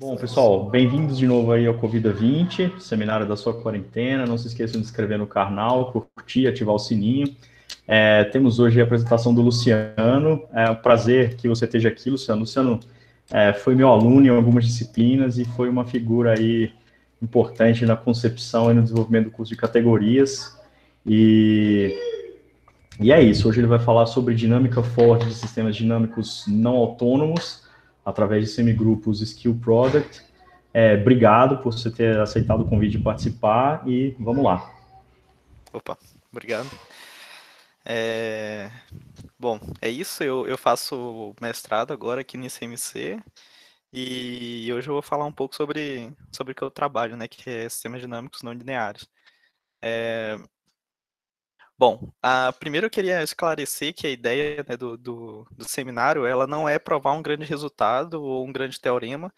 Bom, pessoal, bem-vindos de novo aí ao Covida 20, seminário da sua quarentena. Não se esqueçam de se inscrever no canal, curtir, ativar o sininho. É, temos hoje a apresentação do Luciano. É um prazer que você esteja aqui, Luciano. Luciano é, foi meu aluno em algumas disciplinas e foi uma figura aí importante na concepção e no desenvolvimento do curso de categorias. E, e é isso. Hoje ele vai falar sobre dinâmica forte de sistemas dinâmicos não autônomos através de semigrupos Skill Product. É, obrigado por você ter aceitado o convite de participar e vamos lá. Opa, obrigado. É... Bom, é isso. Eu, eu faço mestrado agora aqui no ICMC e hoje eu vou falar um pouco sobre, sobre o que eu trabalho, né, que é sistemas dinâmicos não lineares. É... Bom, a, primeiro eu queria esclarecer que a ideia né, do, do, do, seminário ela não é provar um grande resultado ou um grande teorema. O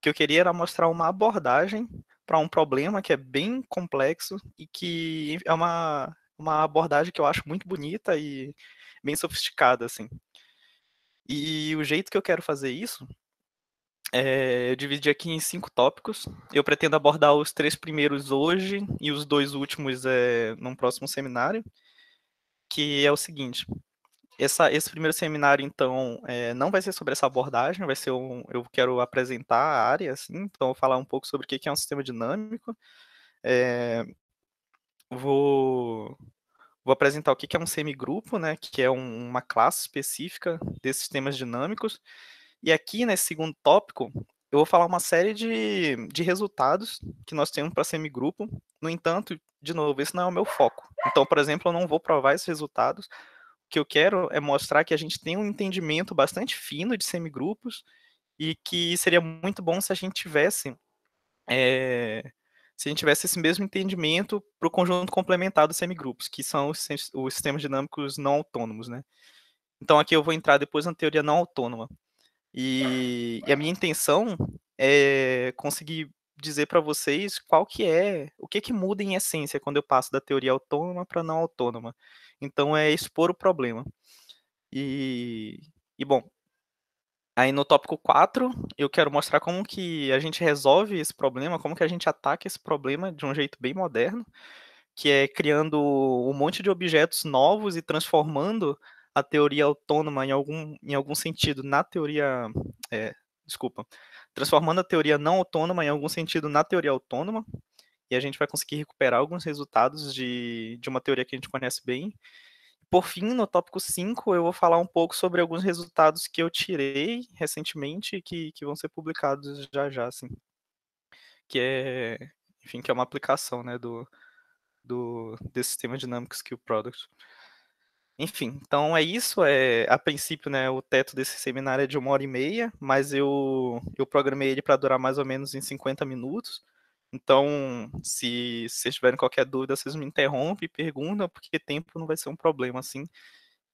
que eu queria era mostrar uma abordagem para um problema que é bem complexo e que é uma, uma abordagem que eu acho muito bonita e bem sofisticada, assim. E o jeito que eu quero fazer isso é, eu aqui em cinco tópicos. Eu pretendo abordar os três primeiros hoje e os dois últimos é, num próximo seminário que é o seguinte. Essa, esse primeiro seminário, então, é, não vai ser sobre essa abordagem, vai ser um, eu quero apresentar a área, assim, então vou falar um pouco sobre o que é um sistema dinâmico. É, vou, vou apresentar o que é um semigrupo, né, que é um, uma classe específica desses sistemas dinâmicos. E aqui, nesse segundo tópico, eu vou falar uma série de, de resultados que nós temos para semigrupo. No entanto, de novo, esse não é o meu foco. Então, por exemplo, eu não vou provar esses resultados. O que eu quero é mostrar que a gente tem um entendimento bastante fino de semigrupos e que seria muito bom se a gente tivesse é, se a gente tivesse esse mesmo entendimento para o conjunto complementar dos semigrupos, que são os, os sistemas dinâmicos não autônomos, né? Então aqui eu vou entrar depois na teoria não autônoma. E, e a minha intenção é conseguir dizer para vocês qual que é, o que que muda em essência quando eu passo da teoria autônoma para não autônoma. Então é expor o problema. E, e bom, aí no tópico 4, eu quero mostrar como que a gente resolve esse problema, como que a gente ataca esse problema de um jeito bem moderno, que é criando um monte de objetos novos e transformando a teoria autônoma em algum, em algum sentido na teoria. É, desculpa. Transformando a teoria não autônoma em algum sentido na teoria autônoma. E a gente vai conseguir recuperar alguns resultados de, de uma teoria que a gente conhece bem. Por fim, no tópico 5, eu vou falar um pouco sobre alguns resultados que eu tirei recentemente e que, que vão ser publicados já já, assim. Que é, enfim, que é uma aplicação, né, do, do, desse sistema dinâmico Skill Product. Enfim, então é isso. É, a princípio, né, o teto desse seminário é de uma hora e meia, mas eu, eu programei ele para durar mais ou menos em 50 minutos. Então, se vocês tiverem qualquer dúvida, vocês me interrompem, perguntam, porque tempo não vai ser um problema, assim.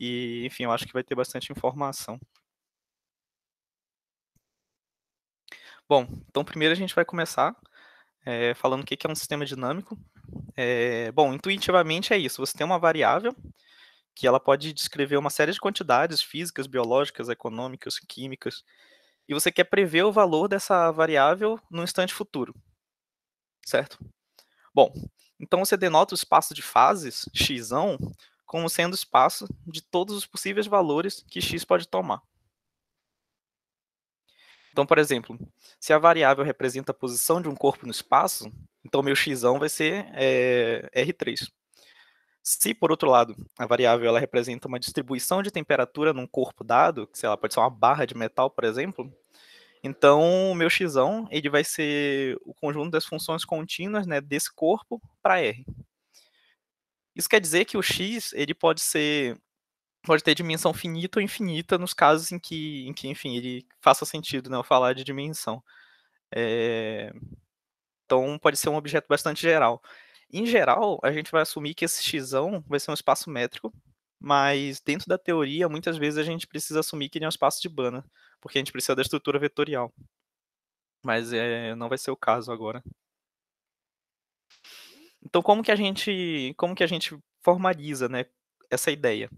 E, enfim, eu acho que vai ter bastante informação. Bom, então primeiro a gente vai começar é, falando o que é um sistema dinâmico. É, bom, intuitivamente é isso. Você tem uma variável que ela pode descrever uma série de quantidades físicas, biológicas, econômicas, químicas, e você quer prever o valor dessa variável no instante futuro, certo? Bom, então você denota o espaço de fases, x, como sendo o espaço de todos os possíveis valores que x pode tomar. Então, por exemplo, se a variável representa a posição de um corpo no espaço, então meu x vai ser é, eh, R3. Se, por outro lado, a variável ela representa uma distribuição de temperatura num corpo dado, que sei lá, pode ser uma barra de metal, por exemplo, então o meu x ele vai ser o conjunto das funções contínuas né, desse corpo para R. Isso quer dizer que o x ele pode ser pode ter dimensão finita ou infinita nos casos em que, em que enfim, ele faça sentido né, eu falar de dimensão. É... Então pode ser um objeto bastante geral. Em geral, a gente vai assumir que esse x vai ser um espaço métrico, mas dentro da teoria, muitas vezes a gente precisa assumir que ele é um espaço de Banach, porque a gente precisa da estrutura vetorial. Mas é, não vai ser o caso agora. Então, como que a gente, como que a gente formaliza, né, essa ideia?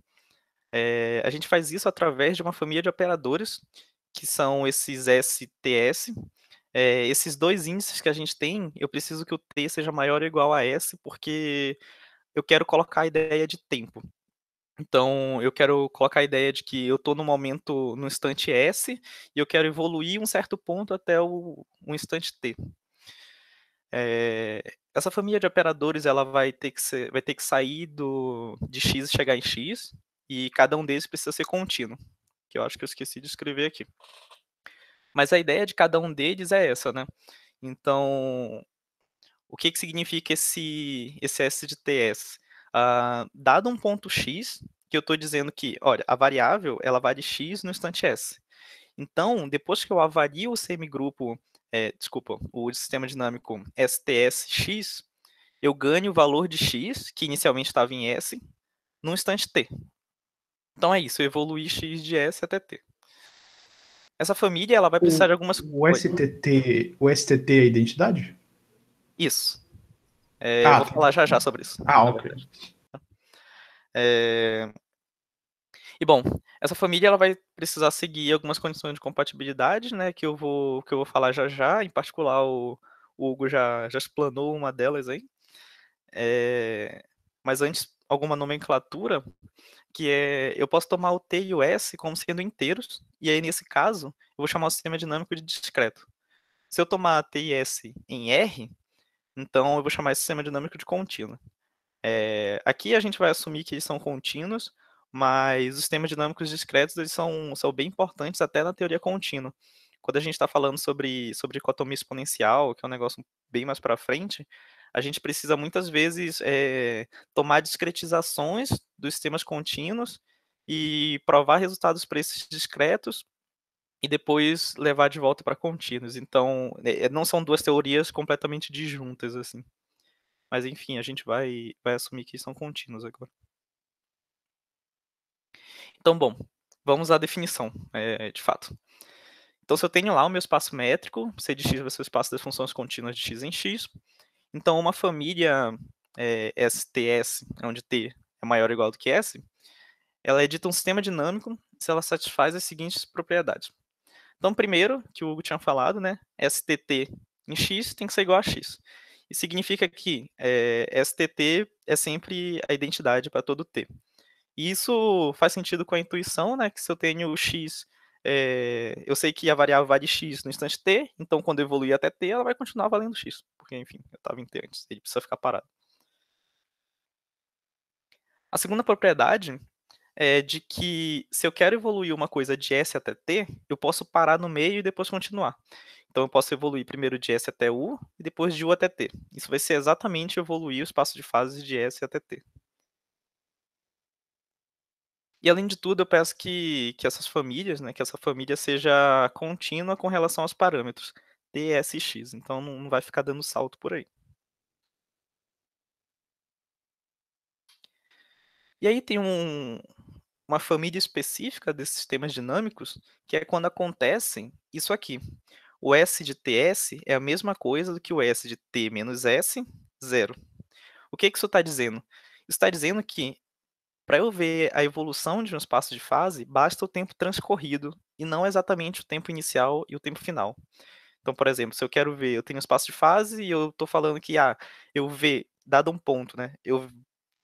É, a gente faz isso através de uma família de operadores, que são esses STS, é, esses dois índices que a gente tem, eu preciso que o T seja maior ou igual a S, porque eu quero colocar a ideia de tempo. Então, eu quero colocar a ideia de que eu estou no momento, no instante S, e eu quero evoluir um certo ponto até o, um instante T. É, essa família de operadores ela vai ter que, ser, vai ter que sair do, de X e chegar em X, e cada um deles precisa ser contínuo, que eu acho que eu esqueci de escrever aqui. Mas a ideia de cada um deles é essa, né? Então, o que, que significa esse, esse S de TS? Uh, ah, dado um ponto x, que eu estou dizendo que, olha, a variável, ela vale x no instante s. Então, depois que eu avalio o semigrupo, é, desculpa, o sistema dinâmico STSX, eu ganho o valor de x, que inicialmente estava em s, no instante t. Então é isso, eu evoluí x de s até t. Essa família ela vai precisar o, de algumas o STT, o STT é identidade? Isso. É, ah, eu vou tá. falar já já sobre isso. Ah, ok. É... E bom, essa família ela vai precisar seguir algumas condições de compatibilidade, né? Que eu vou, que eu vou falar já já. Em particular, o, o Hugo já, já explanou uma delas aí. É... Mas antes, alguma nomenclatura que é eu posso tomar o T e o S como sendo inteiros, e aí nesse caso eu vou chamar o sistema dinâmico de discreto. Se eu tomar T e S em R, então eu vou chamar esse sistema dinâmico de contínuo. É, aqui a gente vai assumir que eles são contínuos, mas os sistemas dinâmicos discretos eles são, são bem importantes até na teoria contínua. Quando a gente está falando sobre, sobre dicotomia exponencial, que é um negócio bem mais para frente, a gente precisa muitas vezes é, tomar discretizações dos sistemas contínuos e provar resultados para esses discretos e depois levar de volta para contínuos. Então, eh, não são duas teorias completamente disjuntas, assim. Mas, enfim, a gente vai, vai assumir que são contínuos agora. Então, bom, vamos à definição, é, de fato. Então, se eu tenho lá o meu espaço métrico, C de x vai ser o espaço das funções contínuas de x em x, então, uma família é, STS, é onde T é maior ou igual do que S, ela edita é um sistema dinâmico se ela satisfaz as seguintes propriedades. Então, primeiro, que o Hugo tinha falado, né, STT em X tem que ser igual a X. Isso significa que é, STT é sempre a identidade para todo T. E isso faz sentido com a intuição, né, que se eu tenho o X, é, eu sei que a variável vale X no instante T, então quando evoluir até T, ela vai continuar valendo X porque, enfim, eu estava inteiro antes, ele precisa ficar parado. A segunda propriedade é de que se eu quero evoluir uma coisa de S até T, eu posso parar no meio e depois continuar. Então eu posso evoluir primeiro de S até U e depois de U até T. Isso vai ser exatamente evoluir o espaço de fases de S até T. E além de tudo, eu peço que, que essas famílias, né, que essa família seja contínua com relação aos parâmetros. DSX, então não vai ficar dando salto por aí. E aí tem um, uma família específica desses sistemas dinâmicos, que é quando acontecem isso aqui. O S de TS é a mesma coisa do que o S de T menos S, zero. O que, que isso está dizendo? Isso está dizendo que, para eu ver a evolução de um espaço de fase, basta o tempo transcorrido, e não exatamente o tempo inicial e o tempo final. Então, por exemplo, se eu quero ver, eu tenho espaço de fase e eu estou falando que, ah, eu ver, dado um ponto, né? Eu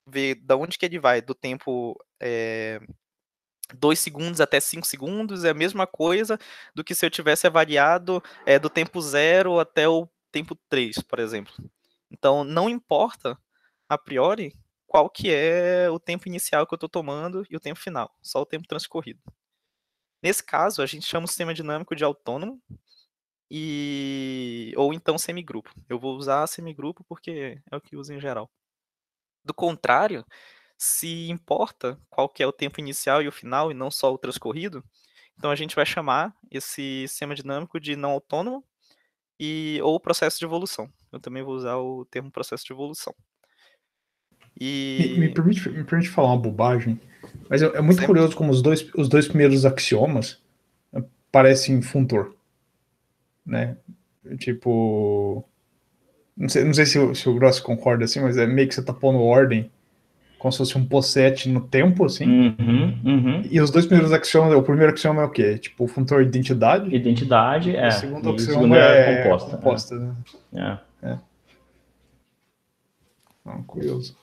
ver da onde que ele vai, do tempo é, eh, 2 segundos até 5 segundos, é a mesma coisa do que se eu tivesse avaliado é, eh, do tempo 0 até o tempo 3, por exemplo. Então, não importa, a priori, qual que é o tempo inicial que eu estou tomando e o tempo final, só o tempo transcorrido. Nesse caso, a gente chama o sistema dinâmico de autônomo, e ou então semigrupo. Eu vou usar semigrupo porque é o que uso em geral. Do contrário, se importa qual que é o tempo inicial e o final e não só o transcorrido, então a gente vai chamar esse sistema dinâmico de não autônomo e ou processo de evolução. Eu também vou usar o termo processo de evolução. E... Me, me, permite, me permite falar uma bobagem, mas é, é muito Sempre. curioso como os dois, os dois primeiros axiomas eh, parecem funtor né? Tipo. Não sei, não sei se, o, se o Gross concorda assim, mas é meio que você tá pondo ordem como se fosse um possete no tempo, assim. Uhum, uhum. E os dois primeiros axiomas, o primeiro axioma é o quê? Tipo, o funtor identidade. Identidade, é. O segundo axioma é, é, composta. Né? composta é. Né? é. é. curioso.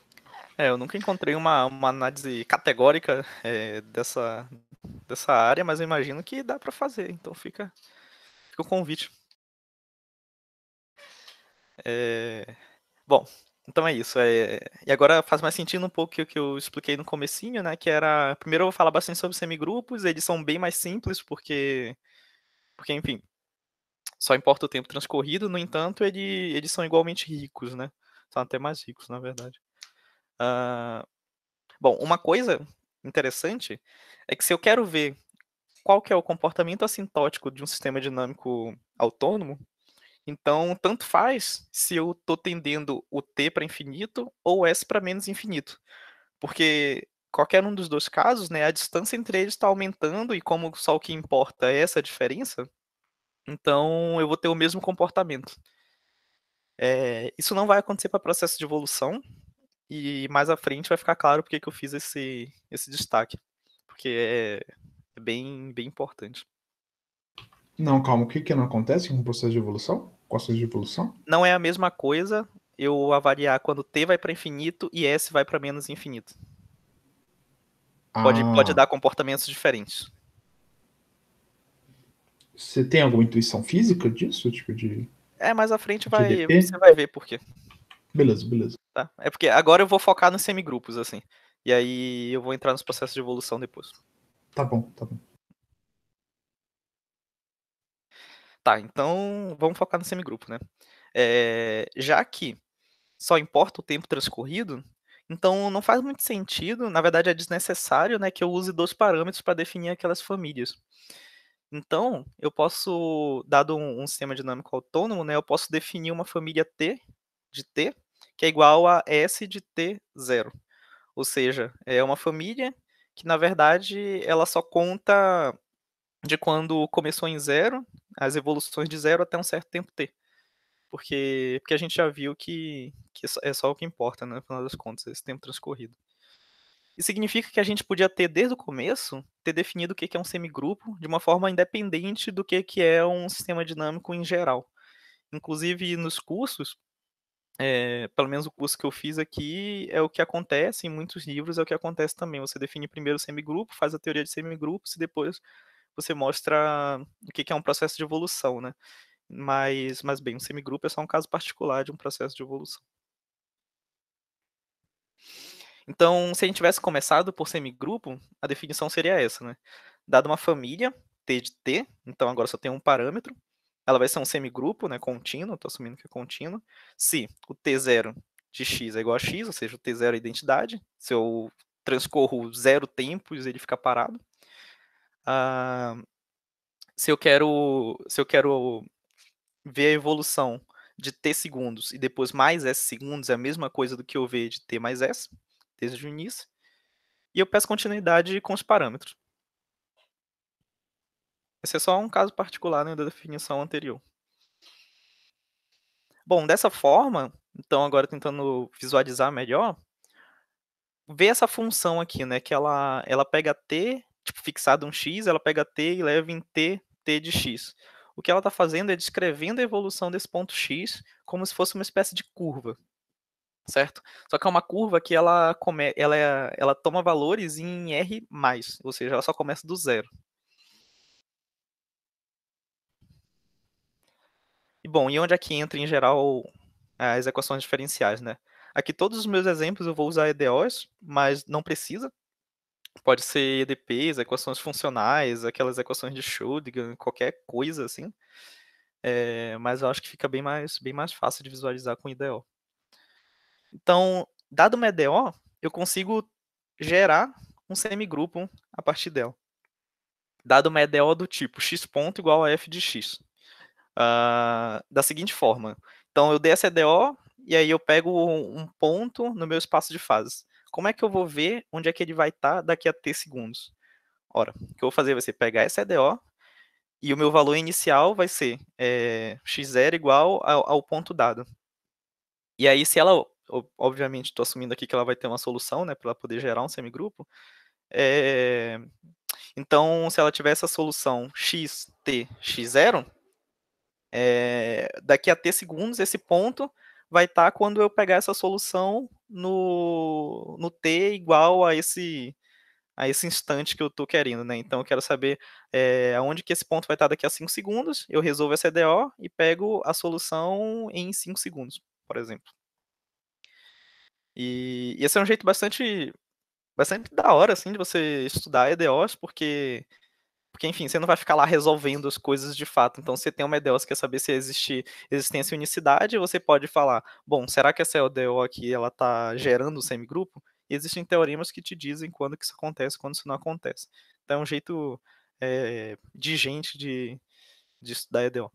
É, eu nunca encontrei uma, uma análise categórica é, dessa, dessa área, mas eu imagino que dá para fazer, então fica, Fica o convite. É... Bom, então é isso. É... E agora faz mais sentido um pouco o que eu expliquei no comecinho, né? Que era. Primeiro eu vou falar bastante sobre semigrupos, eles são bem mais simples, porque. Porque, enfim. Só importa o tempo transcorrido, no entanto, ele... eles são igualmente ricos, né? São até mais ricos, na verdade. Uh... Bom, uma coisa interessante é que se eu quero ver qual que é o comportamento assintótico de um sistema dinâmico autônomo, então tanto faz se eu estou tendendo o t para infinito ou s para menos infinito, porque qualquer um dos dois casos, né, a distância entre eles está aumentando e como só o que importa é essa diferença, então eu vou ter o mesmo comportamento. É, isso não vai acontecer para o processo de evolução, e mais à frente vai ficar claro porque que eu fiz esse, esse destaque. Porque é, é bem, bem importante. Não, calma, o que, que não acontece com o processo de evolução? Costas de evolução? Não é a mesma coisa eu avaliar quando t vai para infinito e s vai para menos infinito. Ah. Pode, pode ah. dar comportamentos diferentes. Você tem alguma intuição física disso? Tipo de... É, mais à frente vai, você vai ver por quê. Beleza, beleza. Tá? É porque agora eu vou focar nos semigrupos, assim. E aí eu vou entrar nos processos de evolução depois. Tá bom, tá bom. Tá, então vamos focar no semigrupo, né? É, já que só importa o tempo transcorrido, então não faz muito sentido, na verdade é desnecessário, né, que eu use dois parâmetros para definir aquelas famílias. Então, eu posso, dado um, um, sistema dinâmico autônomo, né, eu posso definir uma família T de T, que é igual a S de T0. Ou seja, é uma família que na verdade ela só conta de quando começou em zero, as evoluções de zero até um certo tempo T. Porque, porque a gente já viu que, que é só é o que importa, né, no final das contas, esse tempo transcorrido. Isso significa que a gente podia ter, desde o começo, ter definido o que é um semigrupo de uma forma independente do que é um sistema dinâmico em geral. Inclusive, nos cursos, é, pelo menos o curso que eu fiz aqui, é o que acontece em muitos livros, é o que acontece também. Você define primeiro o semigrupo, faz a teoria de semigrupos e depois você mostra o que é um processo de evolução, né? Mas, mas bem, um semigrupo é só um caso particular de um processo de evolução. Então, se a gente tivesse começado por semigrupo, a definição seria essa, né? Dada uma família, T de T, então agora só tem um parâmetro, ela vai ser um semigrupo, né, contínuo, estou assumindo que é contínuo, se o T0 de x é igual a x, ou seja, o T0 é a identidade, se eu transcorro zero tempos, ele fica parado. Ah, se eu quero se eu quero ver a evolução de t segundos e depois mais s segundos, é a mesma coisa do que eu ver de t mais s, desde o início, e eu peço continuidade com os parâmetros. Esse é só um caso particular né, da definição anterior. Bom, dessa forma, então agora tentando visualizar melhor, vê essa função aqui, né, que ela, ela pega t, tipo, fixado um x, ela pega t e leva em t, t de x. O que ela está fazendo é descrevendo a evolução desse ponto x como se fosse uma espécie de curva, certo? Só que é uma curva que ela, come, ela, é, ela toma valores em R+, ou seja, ela só começa do zero. E bom, e onde é que entra em geral as equações diferenciais, né? Aqui todos os meus exemplos eu vou usar EDOs, mas não precisa. Pode ser EDPs, equações funcionais, aquelas equações de Schrödinger, qualquer coisa assim. É, mas eu acho que fica bem mais, bem mais fácil de visualizar com EDO. Então, dado uma EDO, eu consigo gerar um semigrupo a partir dela. Dado uma EDO do tipo x ponto igual a f de x uh, da seguinte forma. Então, eu dei essa EDO e aí eu pego um ponto no meu espaço de fases. Como é que eu vou ver onde é que ele vai estar tá daqui a t segundos? Ora, o que eu vou fazer vai ser pegar essa EDO e o meu valor inicial vai ser é, eh, x0 igual ao, ao, ponto dado. E aí, se ela, obviamente, estou assumindo aqui que ela vai ter uma solução, né, para ela poder gerar um semigrupo. É, então, se ela tiver essa solução x t x0, é, daqui a T segundos, esse ponto vai estar tá quando eu pegar essa solução no, no T igual a esse a esse instante que eu estou querendo, né? Então eu quero saber é, aonde que esse ponto vai estar tá daqui a 5 segundos, eu resolvo essa EDO e pego a solução em 5 segundos, por exemplo. E, e, esse é um jeito bastante bastante da hora, assim, de você estudar EDOs, porque porque, enfim, você não vai ficar lá resolvendo as coisas de fato. Então, você tem uma EDO, você quer saber se existe existência e unicidade, você pode falar, bom, será que essa EDO aqui, ela está gerando um semigrupo? E existem teoremas que te dizem quando que isso acontece, quando isso não acontece. Então, é um jeito é, de gente de, de estudar EDO.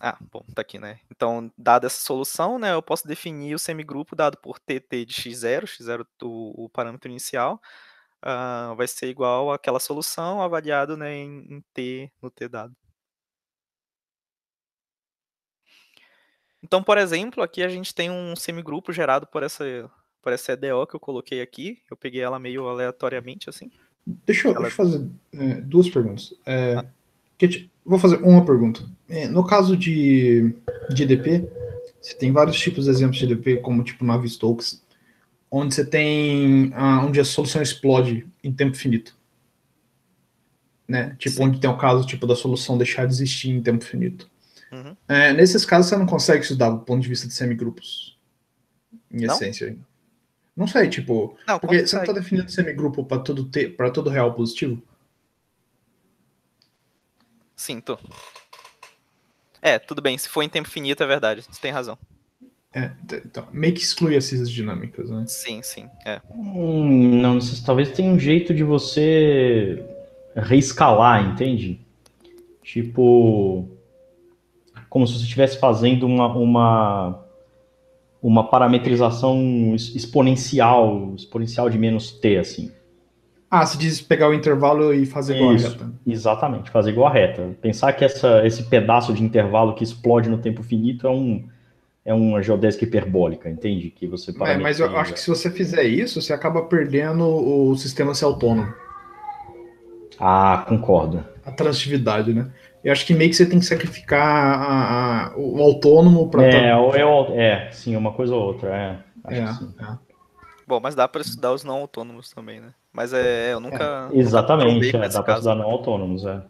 Ah, bom, tá aqui, né? Então, dada essa solução, né, eu posso definir o semigrupo dado por tt de x0, x0 o, o parâmetro inicial, uh, vai ser igual àquela solução avaliado né, em, em T, no T dado. Então, por exemplo, aqui a gente tem um semigrupo gerado por essa, por essa EDO que eu coloquei aqui. Eu peguei ela meio aleatoriamente, assim. Deixa eu ela... fazer é, duas perguntas. É, ah. te... Vou fazer uma pergunta. É, no caso de, de EDP, você tem vários tipos de exemplos de EDP, como tipo Navier-Stokes, onde você tem ah, onde a solução explode em tempo finito. Né? Tipo, Sim. onde tem o caso tipo, da solução deixar de existir em tempo finito. Uhum. É, nesses casos, você não consegue estudar do ponto de vista de semigrupos. Em não? essência ainda. Não sei, tipo. Não, porque você não está definindo semigrupo para todo, todo real positivo? Sinto. É, tudo bem. Se for em tempo finito, é verdade. Você tem razão. É, então, meio que exclui essas dinâmicas, né? Sim, sim. É. Hum, não, talvez tenha um jeito de você reescalar, entende? Tipo. Como se você estivesse fazendo uma, uma, uma parametrização exponencial, exponencial de menos t, assim. Ah, se diz pegar o intervalo e fazer igual Isso, a reta. Exatamente, fazer igual a reta. Pensar que essa, esse pedaço de intervalo que explode no tempo finito é um é uma geodésica hiperbólica, entende? Que você é, mas eu acho que se você fizer isso, você acaba perdendo o sistema ser autônomo. Ah, concordo. A transitividade, né? Eu acho que meio que você tem que sacrificar a, a, o autônomo para. É, eu, é, é, é, sim, uma coisa ou outra. É, acho é, que sim. É. Bom, mas dá para estudar os não autônomos também, né? Mas é, eu nunca. É, exatamente, nunca é, dá para estudar não autônomos, é.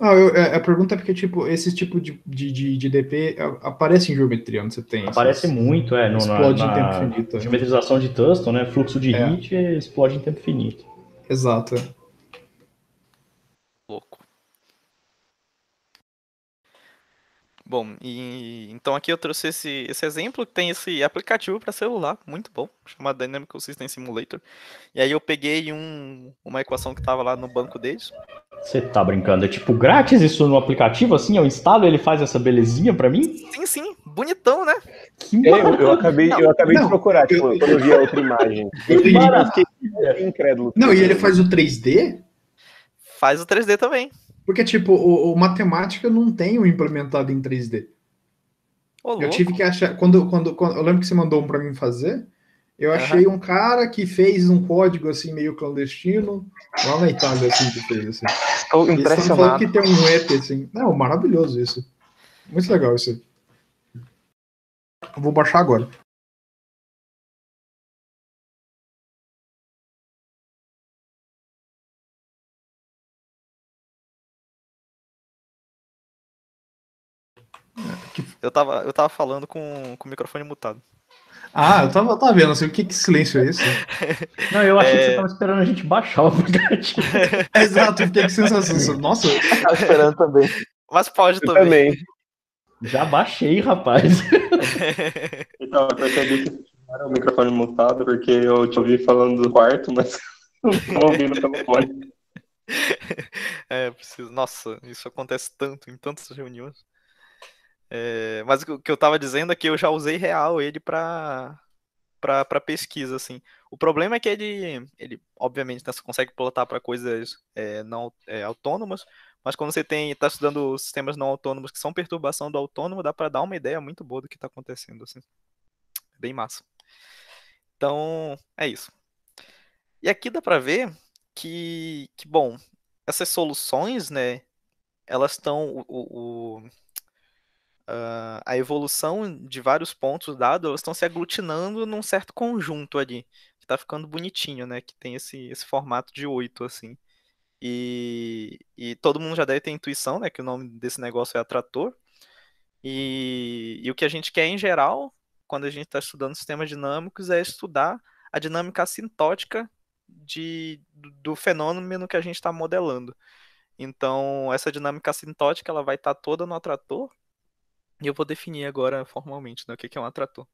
É. eu, é, a pergunta é porque, tipo, esse tipo de, de, de, DP aparece em geometria, onde você tem. Aparece essas, muito, é. No, explode na, em tempo finito. É. Geometrização de Tuston, né? Fluxo de é. hit explode em tempo finito. Exato. Louco. Bom, e, então aqui eu trouxe esse, esse exemplo, tem esse aplicativo para celular, muito bom, chamado Dynamical System Simulator. E aí eu peguei um, uma equação que estava lá no banco deles. Você tá brincando? É tipo grátis isso no aplicativo, assim? Eu instalo ele faz essa belezinha para mim? Sim, sim, bonitão, né? Que é, eu, eu, acabei, não, eu acabei de procurar, tipo, quando eu vi a outra imagem. Eu fiquei incrédulo. Não, e ele faz o 3D? Faz o 3D também. Porque, tipo, o, o matemática eu não tenho implementado em 3D. eu tive que achar. Quando, quando, quando, eu lembro que você mandou um para mim fazer. Eu achei um cara que fez um código assim meio clandestino lá na Itália assim que fez assim. Estou impressionado. que tem um app assim. Não, maravilhoso isso. Muito legal isso. Eu vou baixar agora. Eu tava, eu tava falando com, com o microfone mutado. Ah, eu tava, tava vendo assim, o que, que silêncio é esse? Não, eu achei é... que você é. tava esperando a gente baixar o aplicativo. Exato, fiquei com sensação. Assim, nossa, eu tava esperando também. Mas pode eu também. também. Já baixei, rapaz. então, eu percebi que era o microfone mutado, porque eu te ouvi falando do quarto, mas não ouvindo pelo fone. É, preciso. Nossa, isso acontece tanto em tantas reuniões. É, mas o que eu estava dizendo é que eu já usei real ele para para pesquisa, assim. O problema é que ele, ele obviamente, né, você consegue plotar para coisas é, não é, autônomas, mas quando você tem está estudando sistemas não autônomos que são perturbação do autônomo, dá para dar uma ideia muito boa do que está acontecendo, assim. Bem massa. Então, é isso. E aqui dá para ver que, que, bom, essas soluções, né, elas estão... o, o Uh, a evolução de vários pontos dados, elas estão se aglutinando num certo conjunto ali, que tá ficando bonitinho, né? Que tem esse, esse formato de oito, assim. E, e, todo mundo já deve ter intuição, né? Que o nome desse negócio é atrator. E, e o que a gente quer, em geral, quando a gente está estudando sistemas dinâmicos, é estudar a dinâmica assintótica de, do fenômeno que a gente está modelando. Então, essa dinâmica assintótica ela vai estar tá toda no atrator, e eu vou definir agora formalmente né, o que é um atrator.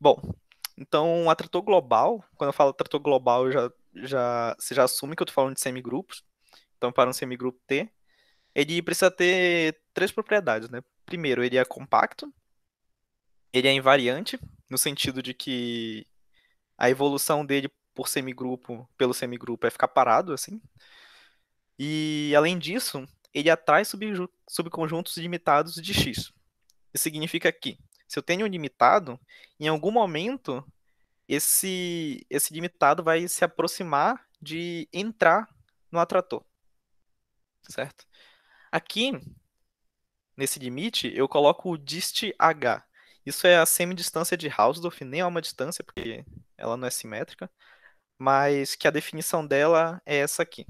Bom, então um atrator global, quando eu falo atrator global, já, já, você já assume que eu estou falando de semigrupos. Então, para um semigrupo T, ele precisa ter três propriedades. Né? Primeiro, ele é compacto, ele é invariante, no sentido de que a evolução dele por semigrupo, pelo semigrupo, é ficar parado, assim. E além disso, ele atrai subconjuntos limitados de X. Isso significa que, se eu tenho um limitado, em algum momento esse, esse limitado vai se aproximar de entrar no atrator. Certo? Aqui, nesse limite, eu coloco o dist h. Isso é a semidistância de Hausdorff, nem é uma distância, porque ela não é simétrica, mas que a definição dela é essa aqui.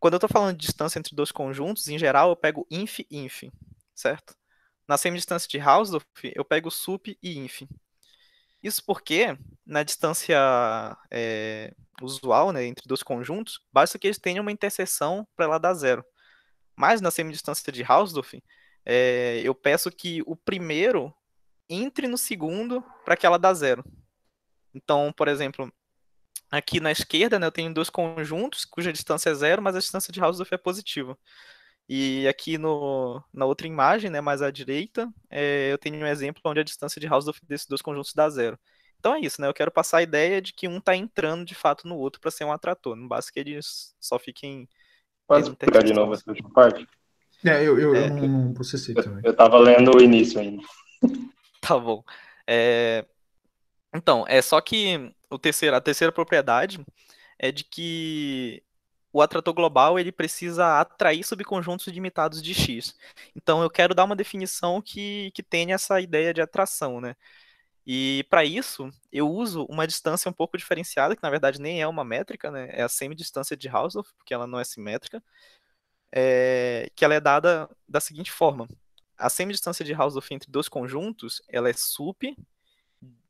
Quando eu estou falando de distância entre dois conjuntos, em geral eu pego inf inf, certo? Na semidistância de Hausdorff, eu pego sup e inf. Isso porque, na distância é, usual, né, entre dois conjuntos, basta que eles tenham uma interseção para ela dar zero. Mas na semidistância de Hausdorff, é, eu peço que o primeiro entre no segundo para que ela dá zero. Então, por exemplo, Aqui na esquerda, né, eu tenho dois conjuntos cuja distância é zero, mas a distância de Hausdorff é positiva. E aqui no, na outra imagem, né, mais à direita, é, eu tenho um exemplo onde a distância de Hausdorff desses dois conjuntos dá zero. Então é isso, né? Eu quero passar a ideia de que um está entrando de fato no outro para ser um atrator. Não basta que eles só fiquem. Pode explicar de novo essa última parte? É, eu, eu, é, eu não, não processei também. Eu estava lendo o início ainda. Tá bom. É, então, é só que o terceiro, a terceira propriedade é de que o atrator global ele precisa atrair subconjuntos limitados de X. Então, eu quero dar uma definição que, que tenha essa ideia de atração, né? E para isso, eu uso uma distância um pouco diferenciada, que na verdade nem é uma métrica, né? É a semidistância de Hausdorff, porque ela não é simétrica, é... que ela é dada da seguinte forma. A semidistância de Hausdorff entre dois conjuntos, ela é sup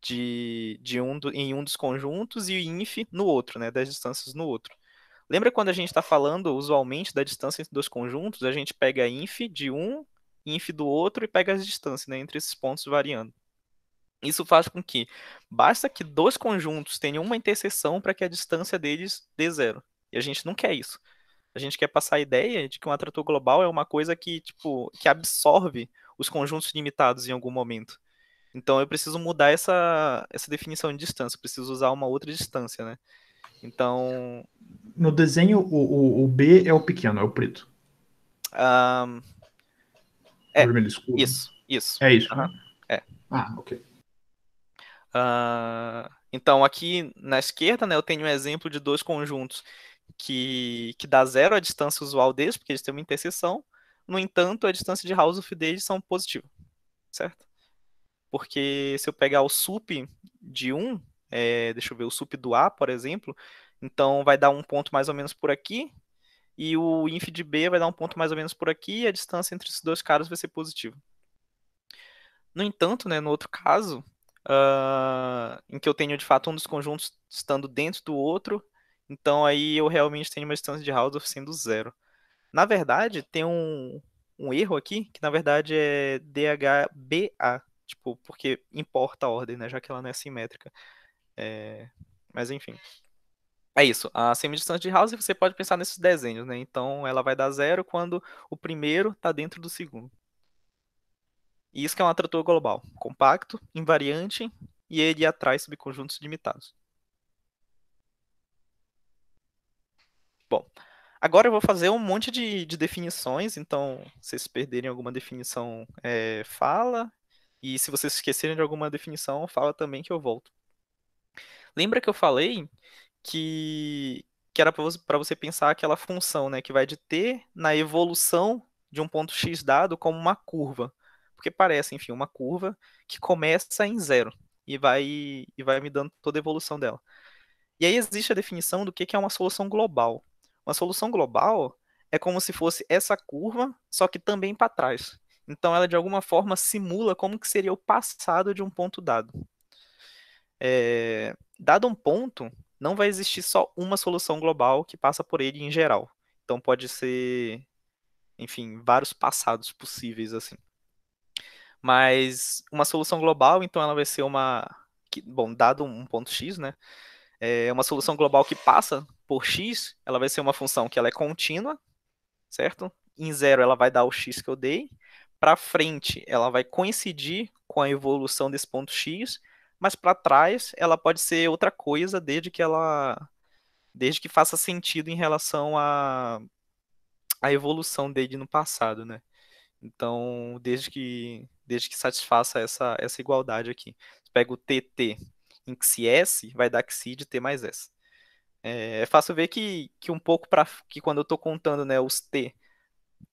de, de um do, em um dos conjuntos e o inf no outro, né, das distâncias no outro. Lembra quando a gente está falando usualmente da distância entre dois conjuntos, a gente pega inf de um, inf do outro e pega as distâncias né, entre esses pontos variando. Isso faz com que basta que dois conjuntos tenham uma interseção para que a distância deles dê zero. E a gente não quer isso. A gente quer passar a ideia de que um atrator global é uma coisa que, tipo, que absorve os conjuntos limitados em algum momento. Então eu preciso mudar essa, essa definição de distância, eu preciso usar uma outra distância, né? Então. No desenho, o, o, o B é o pequeno, é o preto. Um... É, vermelho escuro. Isso, isso. É isso. Uhum. É. Ah, ok. Uh, então, aqui na esquerda, né, eu tenho um exemplo de dois conjuntos que, que dá zero a distância usual deles, porque eles têm uma interseção. No entanto, a distância de Hausdorff deles são positiva, certo? Porque se eu pegar o sup de 1, é, deixa eu ver, o sup do A, por exemplo, então vai dar um ponto mais ou menos por aqui, e o inf de B vai dar um ponto mais ou menos por aqui, e a distância entre esses dois caras vai ser positiva. No entanto, né, no outro caso, uh, em que eu tenho de fato um dos conjuntos estando dentro do outro, então aí eu realmente tenho uma distância de Hausdorff sendo zero. Na verdade, tem um, um erro aqui, que na verdade é DHBA, Tipo, porque importa a ordem, né? Já que ela não é simétrica. É... Mas enfim. É isso. A semidistância de House você pode pensar nesses desenhos, né? Então ela vai dar zero quando o primeiro está dentro do segundo. E isso que é um atrator global. Compacto, invariante e ele atrai subconjuntos limitados. Bom, agora eu vou fazer um monte de, de definições, então se vocês perderem alguma definição, é, fala. E se vocês esquecerem de alguma definição, fala também que eu volto. Lembra que eu falei que, que era para você pensar aquela função né, que vai de t na evolução de um ponto x dado como uma curva. Porque parece, enfim, uma curva que começa em zero e vai, e vai me dando toda a evolução dela. E aí existe a definição do que é uma solução global. Uma solução global é como se fosse essa curva, só que também para trás. Então ela de alguma forma simula como que seria o passado de um ponto dado. É, dado um ponto, não vai existir só uma solução global que passa por ele em geral. Então pode ser, enfim, vários passados possíveis assim. Mas uma solução global, então ela vai ser uma, bom, dado um ponto x, né? É uma solução global que passa por x, ela vai ser uma função que ela é contínua, certo? Em zero ela vai dar o x que eu dei para frente ela vai coincidir com a evolução desse ponto X, mas para trás ela pode ser outra coisa desde que ela desde que faça sentido em relação à a, a evolução desde no passado, né? Então, desde que desde que satisfaça essa essa igualdade aqui. pega o TT em que S vai dar que de T mais S. É, é fácil ver que, que um pouco para que quando eu estou contando, né, os T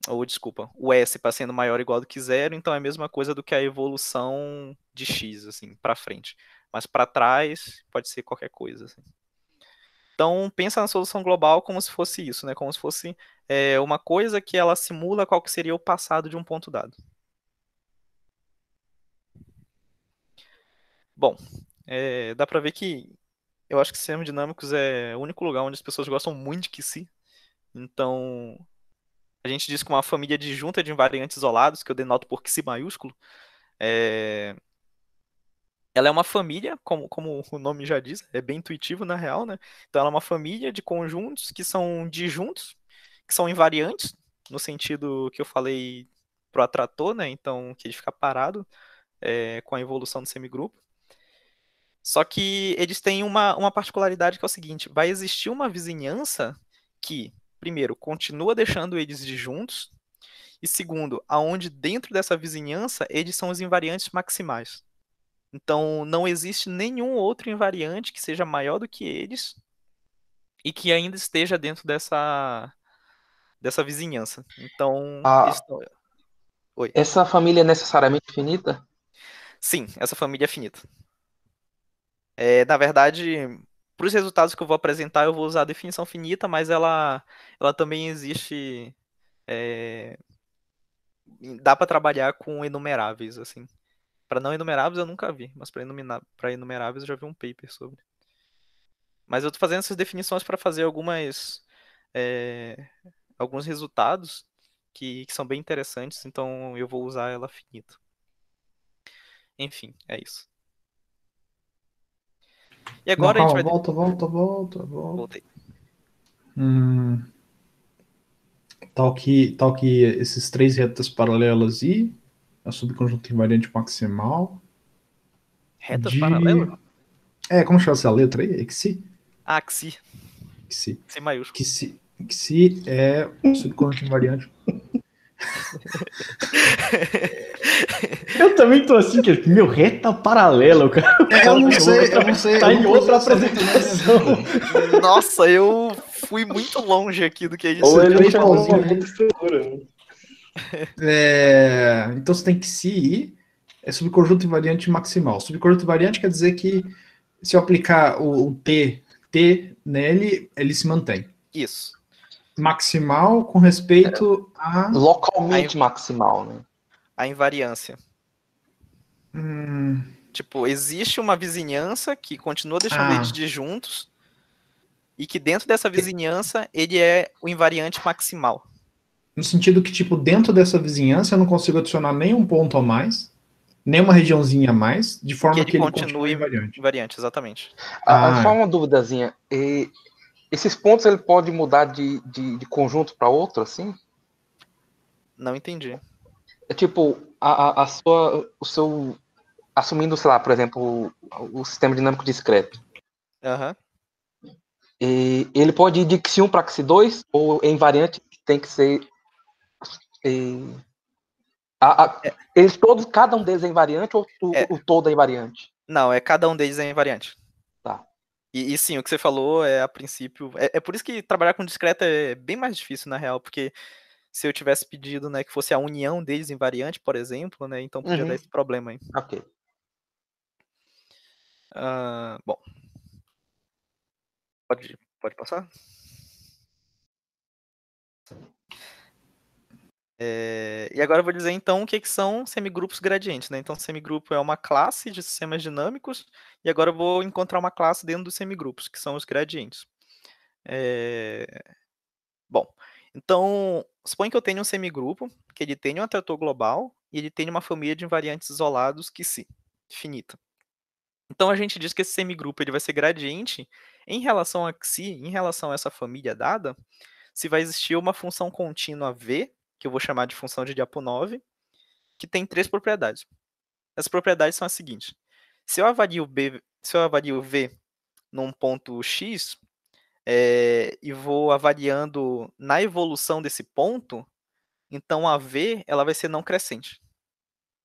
ou desculpa, o S passando tá maior ou igual do que zero, então é a mesma coisa do que a evolução de x, assim, para frente. Mas para trás pode ser qualquer coisa. Assim. Então pensa na solução global como se fosse isso, né? Como se fosse é, uma coisa que ela simula qual que seria o passado de um ponto dado. Bom, é, dá para ver que eu acho que sistemas dinâmicos é o único lugar onde as pessoas gostam muito de que se. Então, a gente diz que uma família disjunta de invariantes isolados, que eu denoto por si maiúsculo, é... ela é uma família, como, como o nome já diz, é bem intuitivo na real, né? Então ela é uma família de conjuntos que são disjuntos, que são invariantes, no sentido que eu falei para o atrator, né? Então que ele fica parado é, com a evolução do semigrupo. Só que eles têm uma, uma particularidade que é o seguinte: vai existir uma vizinhança que primeiro, continua deixando eles disjuntos, e segundo, aonde dentro dessa vizinhança eles são os invariantes maximais. Então, não existe nenhum outro invariante que seja maior do que eles e que ainda esteja dentro dessa dessa vizinhança. Então, ah, essa família é necessariamente finita? Sim, essa família é finita. É, na verdade, para os resultados que eu vou apresentar, eu vou usar a definição finita, mas ela, ela também existe. É, dá para trabalhar com enumeráveis, assim. Para não enumeráveis eu nunca vi, mas para enumeráveis eu já vi um paper sobre. Mas eu estou fazendo essas definições para fazer algumas. É, alguns resultados que, que são bem interessantes, então eu vou usar ela finita. Enfim, é isso. E agora Não, a gente vai. Volta, volta, volta, volta. Voltei. Hum, tal, tá que, tal tá que esses três retas paralelas e a subconjunto invariante maximal. Retas de... paralelas? É, como chama essa letra aí? Exi? Ah, Xi. Xi. Sem maiúsculo. Xi, Xi é um subconjunto invariante. Eu também tô assim, que meu reta paralela, o cara. É, eu não sei, eu não sei. Tá em outra né? apresentação. Nossa, eu fui muito longe aqui do que a gente Ou ele falou uma outra estrutura. Né? É, então você tem que se ir é subconjunto invariante maximal. Subconjunto invariante quer dizer que se eu aplicar o, o T, T nele, ele se mantém. Isso. Maximal com respeito é. a. Localmente a maximal, né? A invariância. Hum. Tipo, existe uma vizinhança que continua deixando ah. eles de juntos e que dentro dessa vizinhança ele é o invariante maximal. No sentido que, tipo, dentro dessa vizinhança eu não consigo adicionar nenhum ponto a mais, nem uma regiãozinha a mais, de forma que ele, que ele continue, continue invariante. invariante. Exatamente. Ah. Ah, só uma duvidazinha. E esses pontos ele pode mudar de, de, de conjunto para outro, assim? Não entendi. É tipo, a, a, a sua, o seu assumindo, sei lá, por exemplo, o, o sistema dinâmico discreto. Uhum. E ele pode ir de X1 para X2, ou em variante tem que ser. E, a, a, é. Eles todos, cada um deles é invariante ou o, é. o todo é invariante? Não, é cada um deles é invariante. Tá. E, e sim, o que você falou é a princípio. É, é por isso que trabalhar com discreto é bem mais difícil, na real, porque se eu tivesse pedido né, que fosse a união deles em variante, por exemplo, né? Então podia uhum. dar esse problema aí. Ok. Uh, bom. Pode, pode passar? É, e agora eu vou dizer então o que, que são semigrupos gradientes. Né? Então, semigrupo é uma classe de sistemas dinâmicos, e agora eu vou encontrar uma classe dentro dos semigrupos, que são os gradientes. É... Bom, então, suponha que eu tenho um semigrupo, que ele tem um atrator global, e ele tem uma família de invariantes isolados que se, finita. Então a gente diz que esse semigrupo ele vai ser gradiente em relação a si, em relação a essa família dada, se vai existir uma função contínua v, que eu vou chamar de função de Lyapunov, que tem três propriedades. As propriedades são as seguintes: se eu avalio b, se eu avalio v num ponto x é, e vou avaliando na evolução desse ponto, então a v ela vai ser não crescente,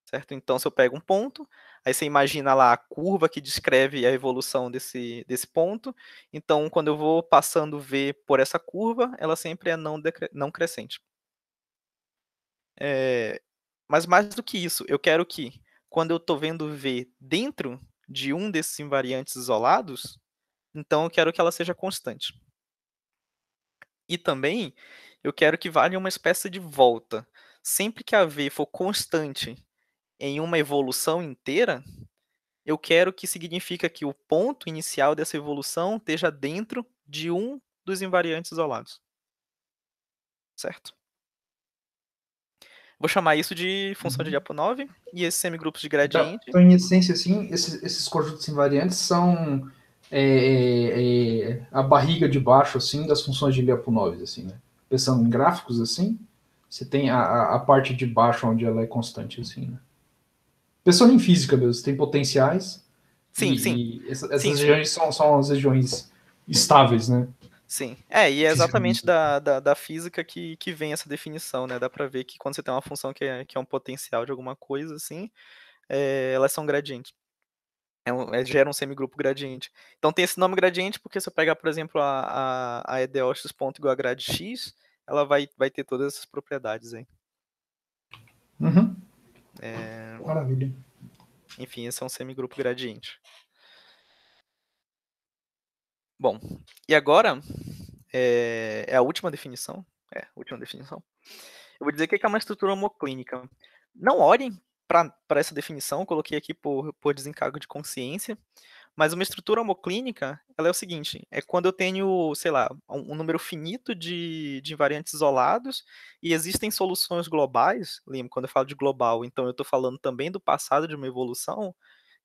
certo? Então se eu pego um ponto Aí você imagina lá a curva que descreve a evolução desse, desse ponto. Então, quando eu vou passando V por essa curva, ela sempre é não, não crescente. É, mas mais do que isso, eu quero que quando eu estou vendo V dentro de um desses invariantes isolados, então eu quero que ela seja constante. E também eu quero que valha uma espécie de volta. Sempre que a V for constante em uma evolução inteira, eu quero que significa que o ponto inicial dessa evolução esteja dentro de um dos invariantes isolados. Certo? Vou chamar isso de função de Lyapunov uhum. e esses semigrupos de tá. gradiente. Então, em essência, assim, esses, esses conjuntos invariantes são é, é, é, é a barriga de baixo, assim, das funções de Lyapunov, assim, né? Pensando em gráficos, assim, você tem a, a parte de baixo onde ela é constante, assim, né? Pensando em física mesmo, tem potenciais. Sim, e, sim. essas sim, regiões sim. São, são as regiões estáveis, né? Sim, é, e é exatamente da, da, da, física que, que vem essa definição, né? Dá para ver que quando você tem uma função que é, que é um potencial de alguma coisa, assim, é, elas são gradientes. É um, é, gera um semigrupo gradiente. Então tem esse nome gradiente porque se eu pegar, por exemplo, a, a, a edeostis ponto igual a grade x, ela vai, vai ter todas essas propriedades aí. Uhum. É... Maravilha. Enfim, esse é um semigrupo gradiente. Bom, e agora é, é a última definição. É, última definição. Eu vou dizer que é uma estrutura homoclínica. Não olhem para essa definição, coloquei aqui por, por desencargo de consciência, mas uma estrutura homoclínica, ela é o seguinte, é quando eu tenho, sei lá, um, um número finito de, de invariantes isolados e existem soluções globais, lembra, quando eu falo de global, então eu estou falando também do passado de uma evolução,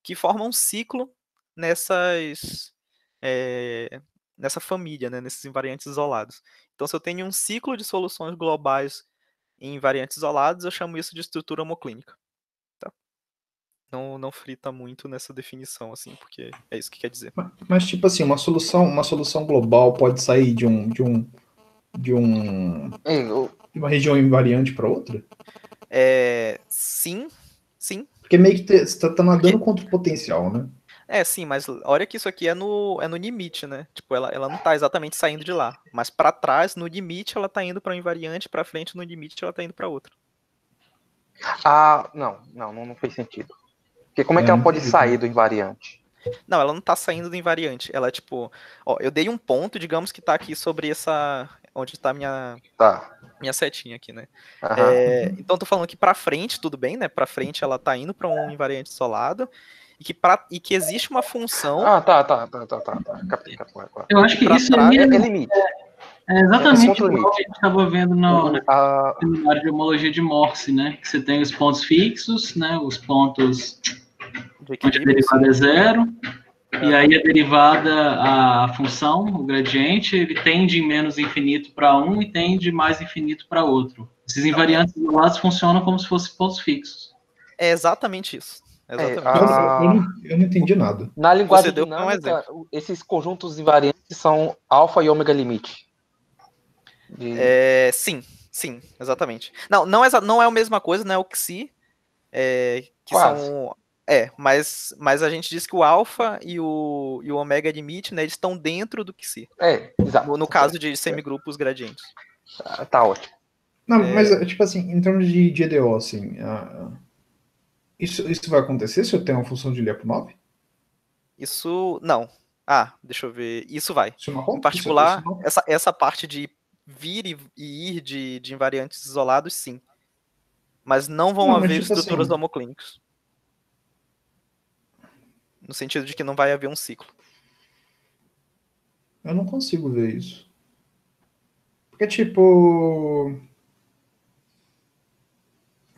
que forma um ciclo nessas... É, nessa família, né, nesses invariantes isolados. Então, se eu tenho um ciclo de soluções globais em invariantes isolados, eu chamo isso de estrutura homoclínica não, não frita muito nessa definição, assim, porque é isso que quer dizer. Mas, mas tipo assim, uma solução, uma solução global pode sair de um de um de um hum, de uma região invariante para outra? É, sim, sim. Porque meio que te, você tá, tá nadando porque... contra o potencial, né? É, sim, mas olha que isso aqui é no, é no limite, né? Tipo, ela, ela não tá exatamente saindo de lá. Mas para trás, no limite, ela tá indo para um invariante, para frente, no limite, ela tá indo para outro. Ah, não, não, não fez sentido. Porque como é, é que ela é, pode sair do invariante? Não, ela não tá saindo do invariante. Ela é tipo, ó, eu dei um ponto, digamos que tá aqui sobre essa onde tá minha tá. minha setinha aqui, né? É, então tô falando que para frente tudo bem, né? Para frente ela tá indo para um invariante solado e que pra, e que existe uma função. Ah, tá, tá, tá, tá, tá. tá. Captei, Eu acho que pra isso é, é limite. É, é exatamente é, o que a gente estava vendo no seminário uh, de homologia de Morse, né? Que você tem os pontos fixos, né? Os pontos Onde a assim. derivada é zero, e é. aí a derivada, a função, o gradiente, ele tende em menos infinito para um e tende mais infinito para outro. Esses invariantes isolados funcionam como se fossem pontos fixos. É exatamente isso. Exatamente. É, a... eu, não, entendi nada. Na linguagem dinâmica, um esses conjuntos invariantes são alfa e ômega limite. De... É, sim, sim, exatamente. Não, não é, não é a mesma coisa, né? O xi, é, que Quase. são é, mas, mas a gente diz que o alfa e o, e o ômega de né, eles estão dentro do que se. É, exato. No, no caso de é. semigrupos gradientes. Ah, tá ótimo. Não, é... mas, tipo assim, em termos de, de EDO, assim, uh, isso, isso vai acontecer se eu tenho uma função de Lyapunov? Isso, não. Ah, deixa eu ver. Isso vai. Isso em particular, isso essa, essa parte de vir e, e ir de, de invariantes isolados, sim. Mas não vão não, haver mas, tipo assim, estruturas assim, homoclínicas no sentido de que não vai haver um ciclo. Eu não consigo ver isso. Porque, tipo.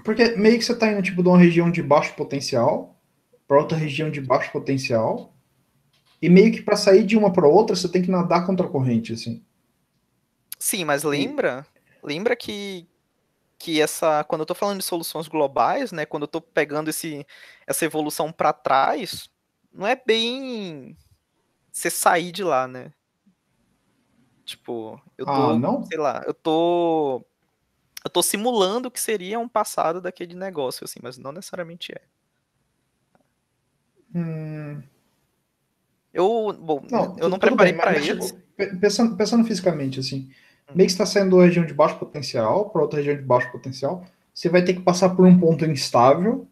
Porque meio que você tá indo, tipo, de uma região de baixo potencial para outra região de baixo potencial. E meio que para sair de uma para outra, você tem que nadar contra a corrente, assim. Sim, mas lembra, lembra que que essa quando eu estou falando de soluções globais, né, quando eu estou pegando esse essa evolução para trás, não é bem você sair de lá, né? Tipo, eu tô, ah, não? sei lá, eu tô eu tô simulando que seria um passado daquele negócio assim, mas não necessariamente é. Hum... Eu, bom, não, eu não preparei para isso. pensando, pensando fisicamente assim, hum. meio que está saindo da região de baixo potencial para outra região de baixo potencial, você vai ter que passar por um ponto instável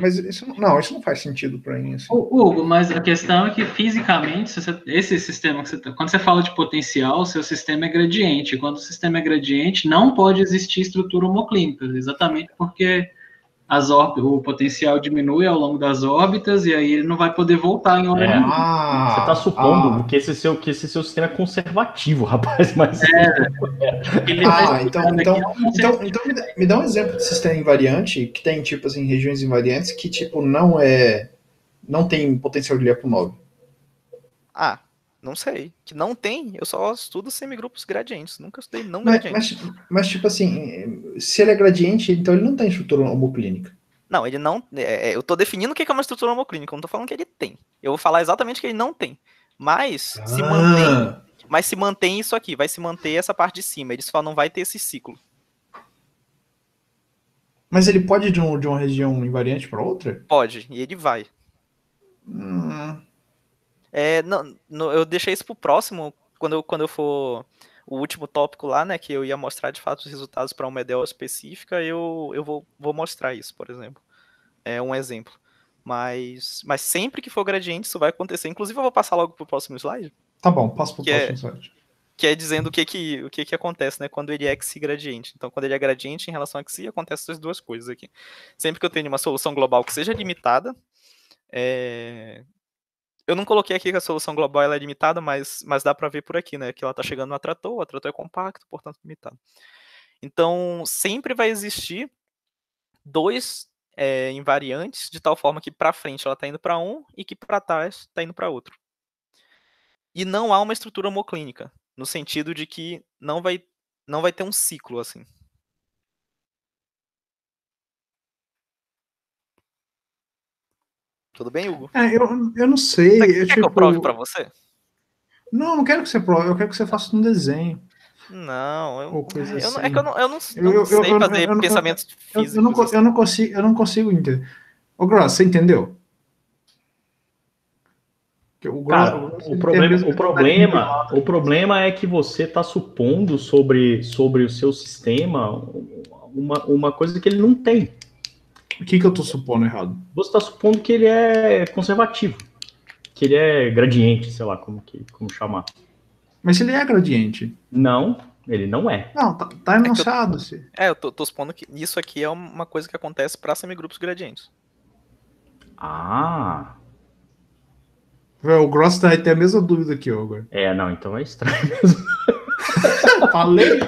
mas isso não, isso não faz sentido para mim. Assim. Hugo, mas a questão é que fisicamente, você, esse sistema que você tá, quando você fala de potencial, seu sistema é gradiente. Quando o sistema é gradiente, não pode existir estrutura homoclínica, exatamente porque as o potencial diminui ao longo das órbitas e aí ele não vai poder voltar em hora é. ah, Você está supondo ah, que, esse seu, que esse seu sistema é conservativo, rapaz, mas... É. Ah, então, então, é. ah, então, então, então, então me, dá, me dá um exemplo de sistema invariante que tem, tipo assim, regiões invariantes que, tipo, não é... não tem potencial de 9. Ah, não sei. Que não tem, eu só estudo semigrupos gradientes. Nunca estudei não mas, Mas, mas, tipo assim, se ele é gradiente, então ele não tem estrutura homoclínica. Não, ele não. É, é eu tô definindo o que é uma estrutura homoclínica, eu não tô falando que ele tem. Eu vou falar exatamente que ele não tem. Mas ah. se mantém. Mas se mantém isso aqui, vai se manter essa parte de cima. Ele só não vai ter esse ciclo. Mas ele pode ir de, um, de uma região invariante para outra? Pode, e ele vai. Hum. É, não, não, eu deixei isso pro próximo, quando eu, quando eu for o último tópico lá, né, que eu ia mostrar de fato os resultados para uma ideia específica, eu, eu vou, vou mostrar isso, por exemplo. É um exemplo. Mas, mas sempre que for gradiente, isso vai acontecer. Inclusive, eu vou passar logo pro próximo slide. Tá bom, passa pro é próximo é, slide. Que é dizendo o que que, o que que acontece, né, quando ele é XI gradiente. Então, quando ele é gradiente em relação a XI, acontece essas duas coisas aqui. Sempre que eu tenho uma solução global que seja limitada, é, eu não coloquei aqui que a solução global é limitada, mas, mas dá para ver por aqui, né? Que ela está chegando no atrator, o atrator é compacto, portanto limitado. Então, sempre vai existir dois é, invariantes, de tal forma que para frente ela está indo para um e que para trás está indo para outro. E não há uma estrutura homoclínica, no sentido de que não vai, não vai ter um ciclo assim. Tudo bem, Hugo? É, eu, eu não sei. Você eu, é quer tipo... que eu tipo- prove pra você? Não, não quero que você prove, eu quero que você faça um desenho. Não, eu, eu, é assim. que eu não, eu não, eu, eu sei eu, fazer eu, pensamentos físicos. Eu não, assim. eu, não consigo, eu não consigo entender. Ô, Gross, você entendeu? O, Cara, o problema, o, tá problema, o problema é que você está supondo sobre, sobre o seu sistema uma, uma coisa que ele não tem. O que, que eu estou supondo errado? Você está supondo que ele é conservativo. Que ele é gradiente, sei lá como, que, como chamar. Mas ele é gradiente. Não, ele não é. Não, tá, tá é enunciado. É, eu, é, eu tô, tô, supondo que isso aqui é uma coisa que acontece para semigrupos gradientes. Ah. O Gross tá até a mesma dúvida que eu agora. É, não, então é estranho mesmo. Falei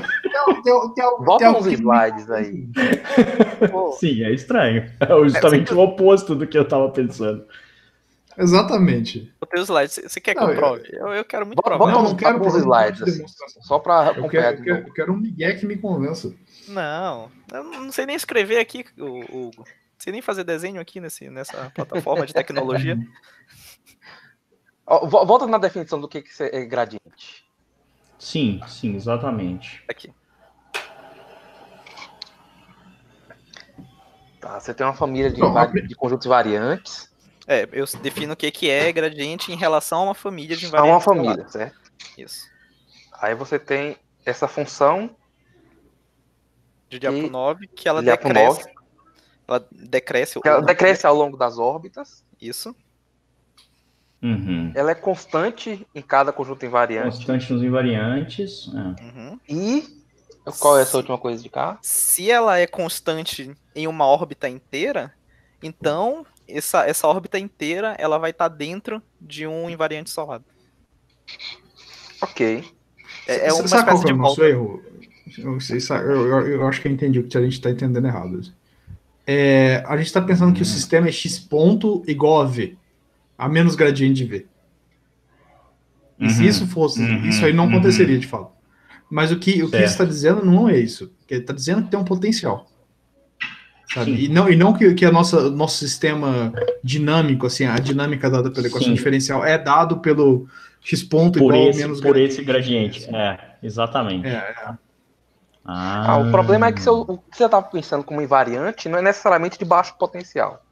tem, alguns uns slides aí. Assim. Sim, é estranho. É, é justamente é, o oposto do que eu estava pensando. Exatamente. Eu os slides. Você quer que não, eu prove? Eu, eu quero muito prova. Bota não, quero alguns slides. Assim, só para eu, quero, eu, quero, eu quero um Miguel que me convença. Não, eu não sei nem escrever aqui, Hugo. Não sei nem fazer desenho aqui nesse, nessa plataforma de tecnologia. Volta na definição do que, que é gradiente. Sim, sim, exatamente. Aqui. Tá, você tem uma família de, de conjuntos variantes. É, eu defino o que, que é gradiente em relação a uma família de invariantes. A uma família, certo? Isso. Aí você tem essa função. De 9, que ela decresce. Ela decresce. Ela decresce ao longo das órbitas. Isso. Uhum. Ela é constante em cada conjunto invariante. Constante nos invariantes. É. Uhum. E qual é essa última coisa de cá? Se ela é constante em uma órbita inteira, então essa, essa órbita inteira ela vai estar tá dentro de um invariante solar. Ok. É, é uma sabe qual é de volta. erro? Eu, eu, eu, eu, acho que eu entendi o que a gente está entendendo errado. É, a gente está pensando hum. que o hum. sistema é x ponto igual a v, a menos gradiente de v. E uhum. se isso fosse, uhum. isso aí não aconteceria uhum. de fato. Mas o que, o que está é. dizendo não é isso. Ele está dizendo que tem um potencial. Sabe? E não, e não que, que a nossa, nosso sistema dinâmico, assim, a dinâmica dada pela equação Sim. diferencial é dado pelo x ponto por igual esse, menos por gradiente. esse gradiente. É, exatamente. É, é. Ah. Ah, o problema é que o que você estava pensando como invariante não é necessariamente de baixo potencial.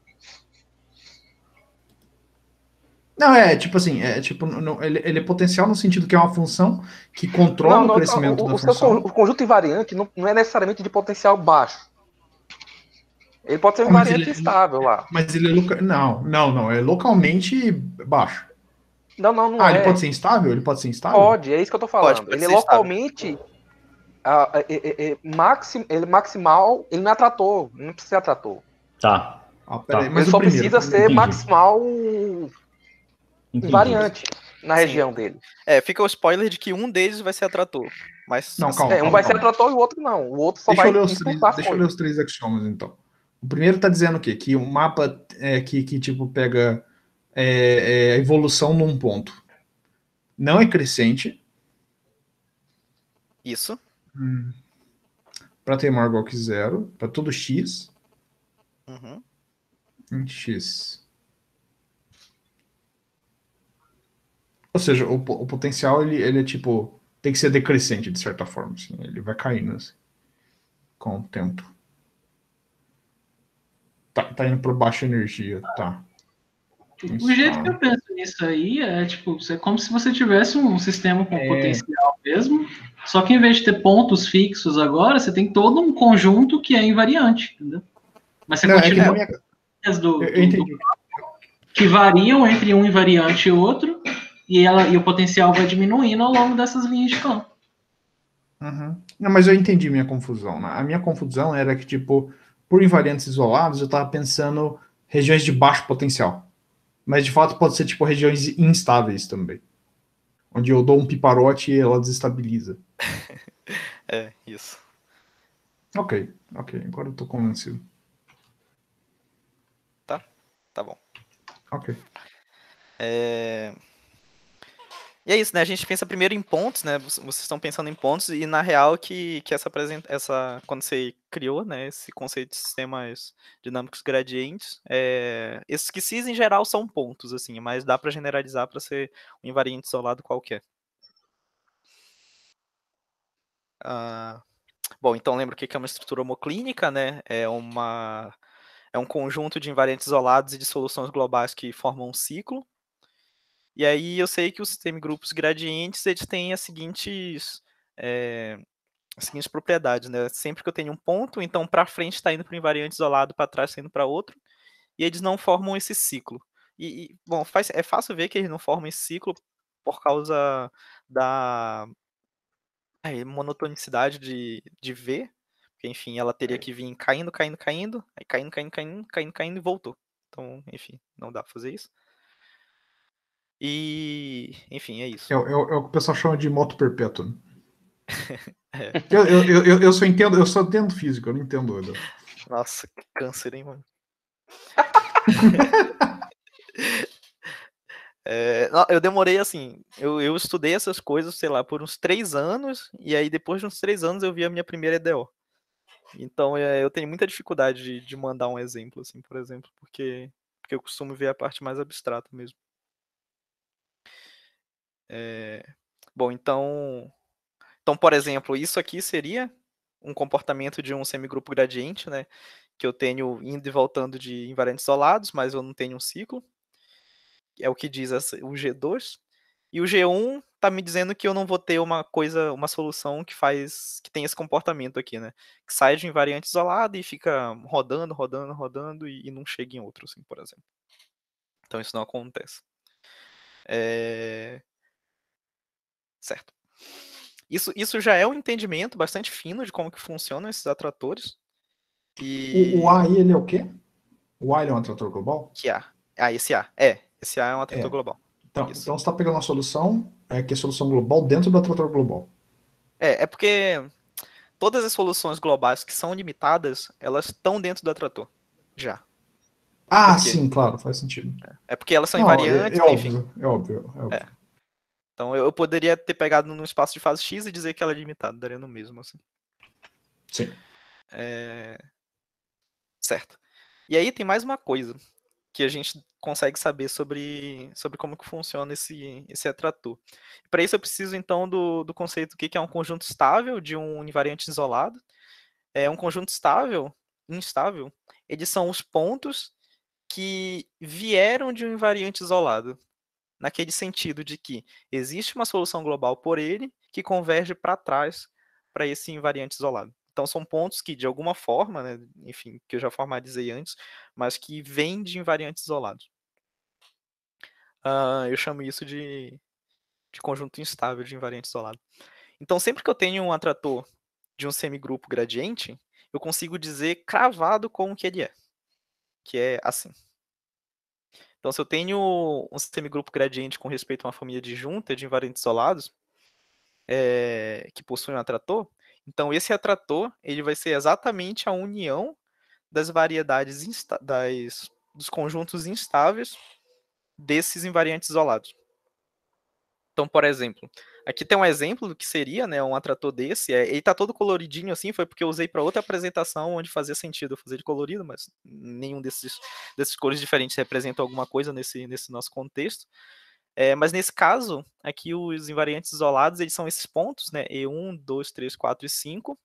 Não, é tipo assim, é tipo, não, ele, ele, é potencial no sentido que é uma função que controla não, não, o crescimento o, da o função. Seu, o conjunto invariante não, não é necessariamente de potencial baixo. Ele pode ser um variante ele, é estável lá. Mas ele é local... Não, não, não. É localmente baixo. Não, não, não. Ah, é. ele pode ser instável? Ele pode ser instável? Pode, é isso que eu tô falando. Pode, pode ele é localmente. Uh, é, é, é, é maxim, ele maximal, ele não é não precisa ser atratou. Tá. Ah, tá. Mas ele só primeiro, precisa ser entendi. maximal Entendi. variante na região dele. É, fica o spoiler de que um deles vai ser atrator. Mas não, assim, calma, é, um calma, vai ser atrator e o outro não. O outro só deixa vai eu ler os três, Deixa eu ler os três axiomas, então. O primeiro está dizendo o quê? Que o um mapa é, que, que tipo, pega é, é, evolução num ponto. Não é crescente. Isso. Hum. Para ter maior igual que zero. Para todo x. Uhum. x. Ou seja, o, o potencial ele, ele é tipo. Tem que ser decrescente, de certa forma. Assim, ele vai caindo assim, com o tempo. Tá, tá indo para baixa energia, tá. Isso, o jeito tá. que eu penso nisso aí é tipo, é como se você tivesse um sistema com é... potencial mesmo, só que em vez de ter pontos fixos agora, você tem todo um conjunto que é invariante, entendeu? Mas você Não, é continua é minha... do, do, do, que variam entre um invariante e outro, e, ela, e o potencial vai diminuindo ao longo dessas linhas de campo. Uhum. Não, mas eu entendi minha confusão. Né? A minha confusão era que, tipo, por invariantes isolados, eu estava pensando regiões de baixo potencial. Mas de fato pode ser tipo regiões instáveis também. Onde eu dou um piparote e ela desestabiliza. é, isso. Ok, ok. Agora eu tô convencido. Tá? Tá bom. Ok. É... E é isso, né? A gente pensa primeiro em pontos, né? Vocês estão pensando em pontos, e na real que, que essa, essa quando você criou né, esse conceito de sistemas dinâmicos gradientes, é, esses que CIS em geral são pontos, assim, mas dá para generalizar para ser um invariante isolado qualquer. Ah, bom, então lembra o que é uma estrutura homoclínica, né? É uma. É um conjunto de invariantes isolados e de soluções globais que formam um ciclo, e aí eu sei que o sistema de grupos gradientes eles têm as seguintes, é, as seguintes propriedades, né? Sempre que eu tenho um ponto, então para frente está indo para um invariante isolado, para trás está indo para outro, e eles não formam esse ciclo. E, e bom, faz, é fácil ver que eles não formam esse ciclo por causa da é, monotonicidade de, de V, porque enfim, ela teria é. que vir caindo, caindo, caindo, aí caindo, caindo, caindo, caindo, caindo e voltou. Então, enfim, não dá para fazer isso. E, enfim, é isso. É, é, é o que o pessoal chama de moto perpétua. Né? é. eu, eu, eu, eu, só entendo, eu só entendo físico eu não entendo. Nossa, que câncer, hein, mano? É, eu demorei assim, eu, eu, estudei essas coisas, sei lá, por uns três anos, e aí depois de uns três anos eu vi a minha primeira EDO. Então é, eu tenho muita dificuldade de, de, mandar um exemplo, assim, por exemplo, porque, porque eu costumo ver a parte mais abstrata mesmo. É... Bom, então. Então, por exemplo, isso aqui seria um comportamento de um semigrupo gradiente, né? Que eu tenho indo e voltando de invariantes isolados, mas eu não tenho um ciclo. É o que diz o G2. E o G1 está me dizendo que eu não vou ter uma coisa, uma solução que faz, que tem esse comportamento aqui, né? Que sai de invariante isolado e fica rodando, rodando, rodando e, e, não chega em outro, assim, por exemplo. Então isso não acontece. É certo? Isso, isso já é um entendimento bastante fino de como que funcionam esses atratores. E... O, o aí, ele é o quê? O ele é um atrator global? Que A. Ah, esse A. É, esse A é um atrator é. global. Então, então você está pegando uma solução, é que é solução global dentro do atrator global. É, é porque todas as soluções globais que são limitadas, elas estão dentro do atrator, já. Ah, porque... sim, claro, faz sentido. É, é porque elas são é, invariantes, é, é óbvio, enfim. É óbvio, é óbvio. É. Então eu, poderia ter pegado num espaço de fase X e dizer que ela é limitada, daria no mesmo, assim. Sim. É... Certo. E aí tem mais uma coisa que a gente consegue saber sobre, sobre como que funciona esse, esse atrator. Para isso eu preciso então do, do conceito que é um conjunto estável de um univariante isolado. É um conjunto estável, instável, eles são os pontos que vieram de um invariante isolado naquele sentido de que existe uma solução global por ele que converge para trás para esse invariante isolado. Então são pontos que, de alguma forma, né, enfim, que eu já formalizei antes, mas que vêm de invariantes isolados. Uh, eu chamo isso de, de conjunto instável de invariante isolado. Então sempre que eu tenho um atrator de um semigrupo gradiente, eu consigo dizer cravado como que ele é, que é assim. Então, se eu tenho um semigrupo gradiente com respeito a uma família disjunta de invariantes isolados, é, que possui um atrator, então esse atrator ele vai ser exatamente a união das variedades das, dos conjuntos instáveis desses invariantes isolados. Então, por exemplo, Aqui tem um exemplo do que seria, né, um atrator desse. É, ele tá todo coloridinho assim, foi porque eu usei para outra apresentação onde fazia sentido eu fazer de colorido, mas nenhum desses desses cores diferentes representa alguma coisa nesse, nesse nosso contexto. É, mas nesse caso, aqui os invariantes isolados, eles são esses pontos, né, E1, 2, 3, 4 e 5.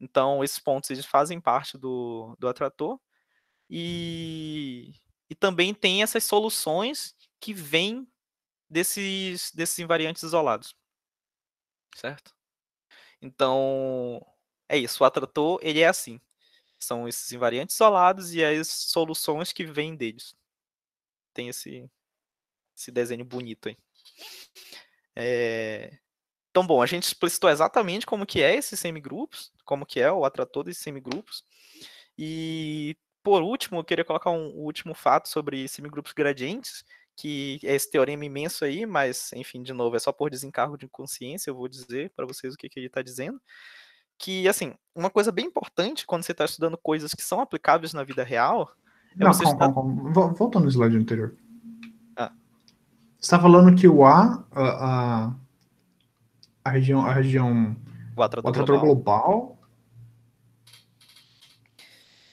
Então, esses pontos eles fazem parte do, do atrator. E, e também tem essas soluções que vêm desses, desses invariantes isolados certo? Então, é isso. O atrator, ele é assim. São esses invariantes isolados e as soluções que vêm deles. Tem esse, esse desenho bonito aí. É... Então, bom, a gente explicitou exatamente como que é esses semigrupos, como que é o atrator desses semigrupos. E, por último, eu queria colocar um último fato sobre semigrupos gradientes, que é esse teorema imenso aí, mas, enfim, de novo, é só por desencargo de consciência, eu vou dizer para vocês o que, que ele está dizendo. Que, assim, uma coisa bem importante quando você está estudando coisas que são aplicáveis na vida real. É Não, você calma, estudar... calma, calma. Volta no slide anterior. Ah. Você está falando que o A, a, a, a região. A região o atrator, o atrator global. global.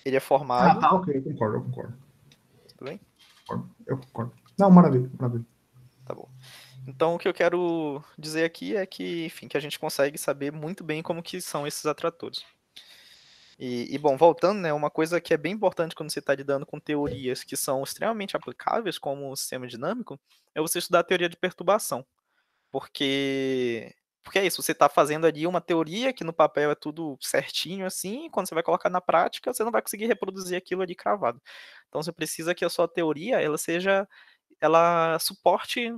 Ele é formado. Ah, tá, ok, eu concordo, eu concordo. Tudo bem? Eu concordo. Eu concordo. Não, maravilha, maravilha. Tá bom. Então, o que eu quero dizer aqui é que, enfim, que a gente consegue saber muito bem como que são esses atratores. E, e, bom, voltando, né, uma coisa que é bem importante quando você está lidando com teorias que são extremamente aplicáveis, como o sistema dinâmico, é você estudar a teoria de perturbação. Porque, porque é isso, você está fazendo ali uma teoria que no papel é tudo certinho assim, e quando você vai colocar na prática, você não vai conseguir reproduzir aquilo ali cravado. Então você precisa que a sua teoria ela seja ela suporte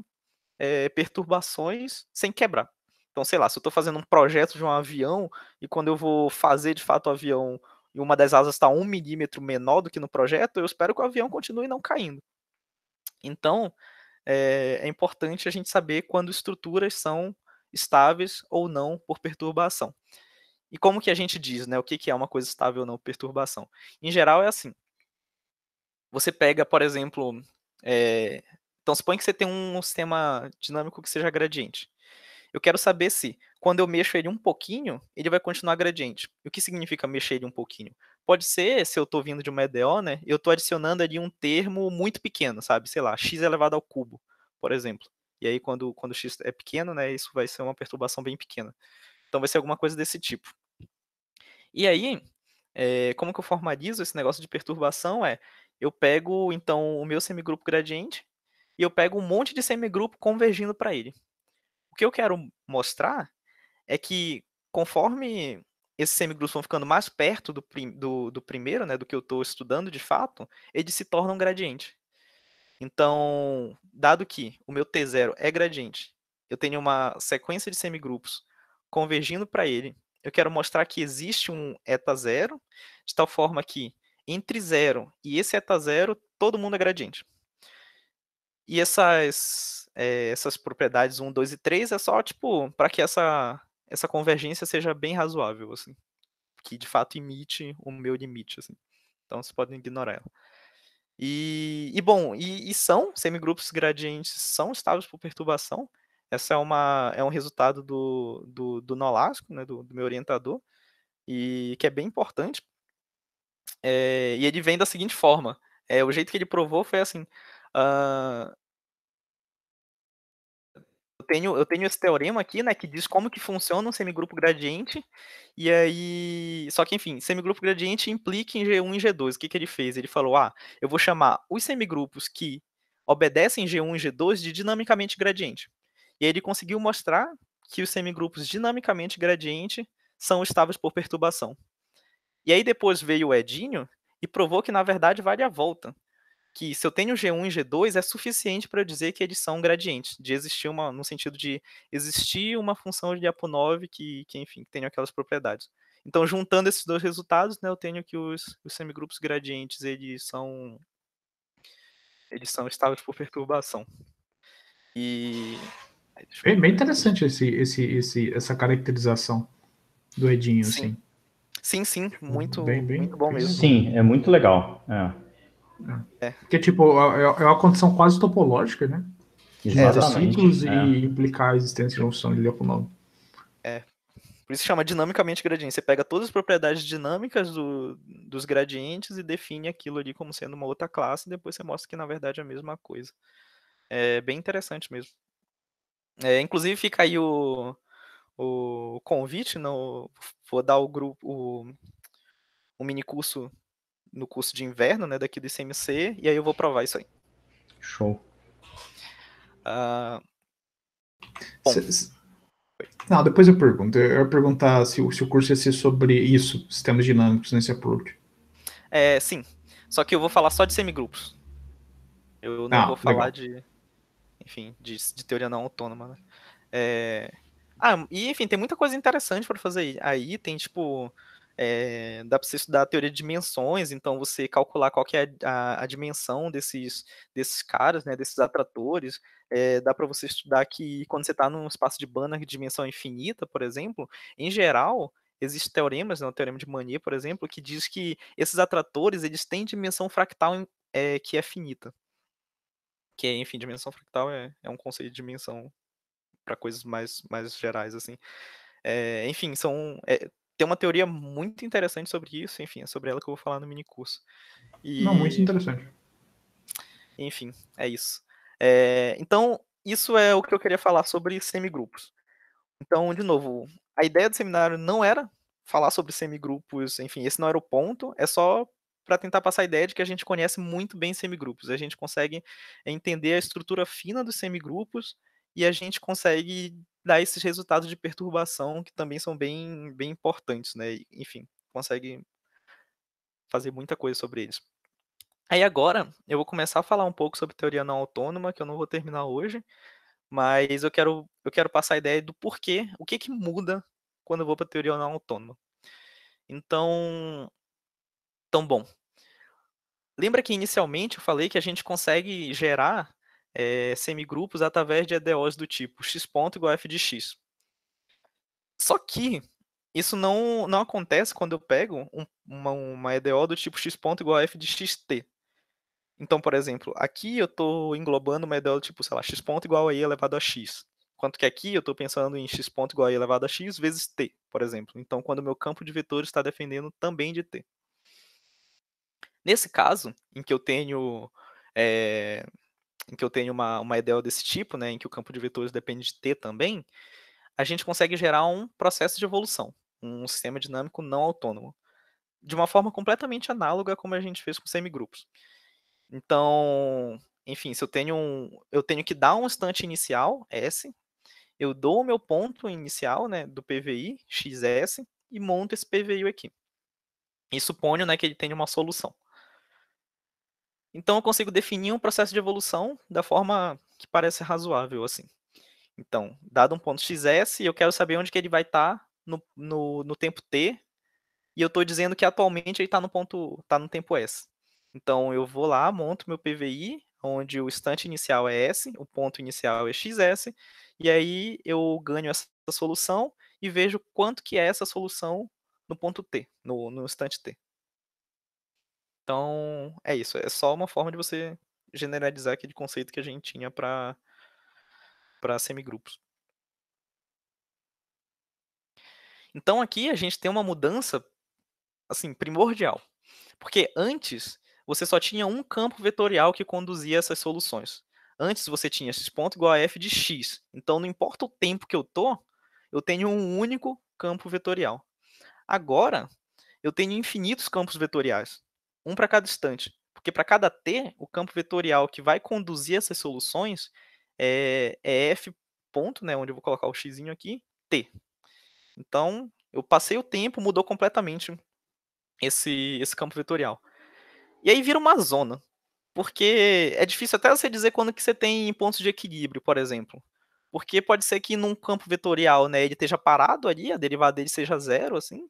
é, perturbações sem quebrar. Então, sei lá, se eu estou fazendo um projeto de um avião e quando eu vou fazer de fato o avião e uma das asas está um milímetro menor do que no projeto, eu espero que o avião continue não caindo. Então, é, é importante a gente saber quando estruturas são estáveis ou não por perturbação. E como que a gente diz, né? O que, que é uma coisa estável ou não perturbação? Em geral é assim. Você pega, por exemplo, é, então, suponha que você tem um sistema dinâmico que seja gradiente. Eu quero saber se, quando eu mexo ele um pouquinho, ele vai continuar gradiente. O que significa mexer ele um pouquinho? Pode ser, se eu estou vindo de uma EDO, né? Eu estou adicionando ali um termo muito pequeno, sabe? Sei lá, x elevado ao cubo, por exemplo. E aí, quando, quando x é pequeno, né? Isso vai ser uma perturbação bem pequena. Então, vai ser alguma coisa desse tipo. E aí, é, como que eu formalizo esse negócio de perturbação? É, eu pego, então, o meu semigrupo gradiente e eu pego um monte de semigrupo convergindo para ele. O que eu quero mostrar é que conforme esses semigrupos vão ficando mais perto do, do, do primeiro, né, do que eu estou estudando de fato, eles se tornam um gradiente. Então, dado que o meu T0 é gradiente, eu tenho uma sequência de semigrupos convergindo para ele, eu quero mostrar que existe um eta zero, de tal forma que entre zero e esse eta é tá zero, todo mundo é gradiente. E essas, é, essas propriedades 1, 2 e 3 é só, tipo, para que essa, essa convergência seja bem razoável, assim. Que, de fato, imite o meu limite, assim. Então, vocês podem ignorar ela. E, e bom, e, e são, semigrupos gradientes são estáveis por perturbação. Essa é, uma, é um resultado do, do, do Nolasco, né, do, do meu orientador, e que é bem importante, é, e ele vem da seguinte forma. É, o jeito que ele provou foi assim. Uh, eu, tenho, eu tenho esse teorema aqui, né, que diz como que funciona um semigrupo gradiente. E aí. Só que, enfim, semigrupo gradiente implica em G1 e G2. O que, que ele fez? Ele falou: ah, eu vou chamar os semigrupos que obedecem G1 e G2 de dinamicamente gradiente. E aí ele conseguiu mostrar que os semigrupos dinamicamente gradiente são estáveis por perturbação. E aí depois veio o Edinho e provou que, na verdade, vale a volta. Que se eu tenho G1 e G2, é suficiente para eu dizer que eles são gradientes, de existir uma, no sentido de existir uma função de Lyapunov que, que enfim, que tenha aquelas propriedades. Então, juntando esses dois resultados, né, eu tenho que os, os semigrupos gradientes, eles são eles são estáveis por perturbação. E é bem interessante esse, esse, esse, essa caracterização do Edinho, Sim. assim. Sim, sim, tipo, muito, bem, bem, muito bom mesmo. Sim, é muito legal. É. é. é. Porque, tipo, é, é, é uma condição quase topológica, né? que tipo, é, ciclos é. e implicar a existência de uma função de nome. É. Por isso chama dinamicamente gradiente. Você pega todas as propriedades dinâmicas do, dos gradientes e define aquilo ali como sendo uma outra classe, e depois você mostra que na verdade é a mesma coisa. É bem interessante mesmo. É, inclusive fica aí o, o convite, não, né, vou dar o grupo, o, o mini curso no curso de inverno, né, daqui do ICMC, e aí eu vou provar isso aí. Show. Uh, Não, depois eu pergunto. Eu ia perguntar se, se o curso ia ser sobre isso, sistemas dinâmicos nesse approach. É, sim. Só que eu vou falar só de semigrupos. Eu não ah, vou falar legal. de. Enfim, de, de, teoria não autônoma, né? É, ah, e enfim, tem muita coisa interessante para fazer aí. Aí Tem tipo. É, dá para você estudar a teoria de dimensões, então você calcular qual que é a, a dimensão desses, desses caras, né, desses atratores. É, dá para você estudar que quando você está num espaço de Banach de dimensão infinita, por exemplo, em geral, existem teoremas, né, o teorema de Manier, por exemplo, que diz que esses atratores eles têm dimensão fractal é, que é finita. Que, é, enfim, dimensão fractal é, é um conceito de dimensão para coisas mais, mais gerais, assim. É, enfim, são, é, tem uma teoria muito interessante sobre isso, enfim, é sobre ela que eu vou falar no mini curso. E... Não, muito interessante. Enfim, é isso. É, então, isso é o que eu queria falar sobre semigrupos. Então, de novo, a ideia do seminário não era falar sobre semigrupos, enfim, esse não era o ponto, é só para tentar passar a ideia de que a gente conhece muito bem semigrupos. A gente consegue entender a estrutura fina dos semigrupos e a gente consegue dar esses resultados de perturbação que também são bem, bem importantes, né? Enfim, consegue fazer muita coisa sobre eles. Aí agora eu vou começar a falar um pouco sobre teoria não autônoma, que eu não vou terminar hoje, mas eu quero, eu quero passar a ideia do porquê, o que, que muda quando eu vou para a teoria não autônoma. Então, tão bom. Lembra que inicialmente eu falei que a gente consegue gerar é, semigrupos através de EDOs do tipo x ponto igual a f de x. Só que isso não, não acontece quando eu pego um, uma, uma EDO do tipo x ponto igual a f de xt. Então, por exemplo, aqui eu estou englobando uma EDO do tipo, sei lá, x ponto igual a i elevado a x. Enquanto que aqui eu estou pensando em x ponto igual a i elevado a x vezes t, por exemplo. Então, quando o meu campo de vetores está defendendo também de t. Nesse caso, em que eu tenho é, em que eu tenho uma, uma ideal desse tipo, né, em que o campo de vetores depende de T também, a gente consegue gerar um processo de evolução, um sistema dinâmico não autônomo, de uma forma completamente análoga como a gente fez com semigrupos. Então, enfim, se eu tenho um, eu tenho que dar um instante inicial S, eu dou o meu ponto inicial, né, do PVI XS e monto esse PVI aqui. E suponho, né, que ele tenha uma solução. Então eu consigo definir um processo de evolução da forma que parece razoável assim. Então, dado um ponto xs, eu quero saber onde que ele vai estar tá no, no, no, tempo t, e eu estou dizendo que atualmente ele está no ponto, tá no tempo s. Então eu vou lá, monto meu PVI, onde o instante inicial é s, o ponto inicial é xs, e aí eu ganho essa solução e vejo quanto que é essa solução no ponto t, no, no instante t. Então, é isso. É só uma forma de você generalizar aquele conceito que a gente tinha para para semigrupos. Então aqui a gente tem uma mudança assim primordial, porque antes você só tinha um campo vetorial que conduzia essas soluções. Antes você tinha x ponto igual a f de x. Então não importa o tempo que eu tô, eu tenho um único campo vetorial. Agora eu tenho infinitos campos vetoriais um para cada instante. Porque para cada T, o campo vetorial que vai conduzir essas soluções é, é F ponto, né, onde eu vou colocar o x aqui, T. Então, eu passei o tempo, mudou completamente esse, esse campo vetorial. E aí vira uma zona, porque é difícil até você dizer quando que você tem pontos de equilíbrio, por exemplo. Porque pode ser que num campo vetorial, né, ele esteja parado ali, a derivada dele seja zero, assim,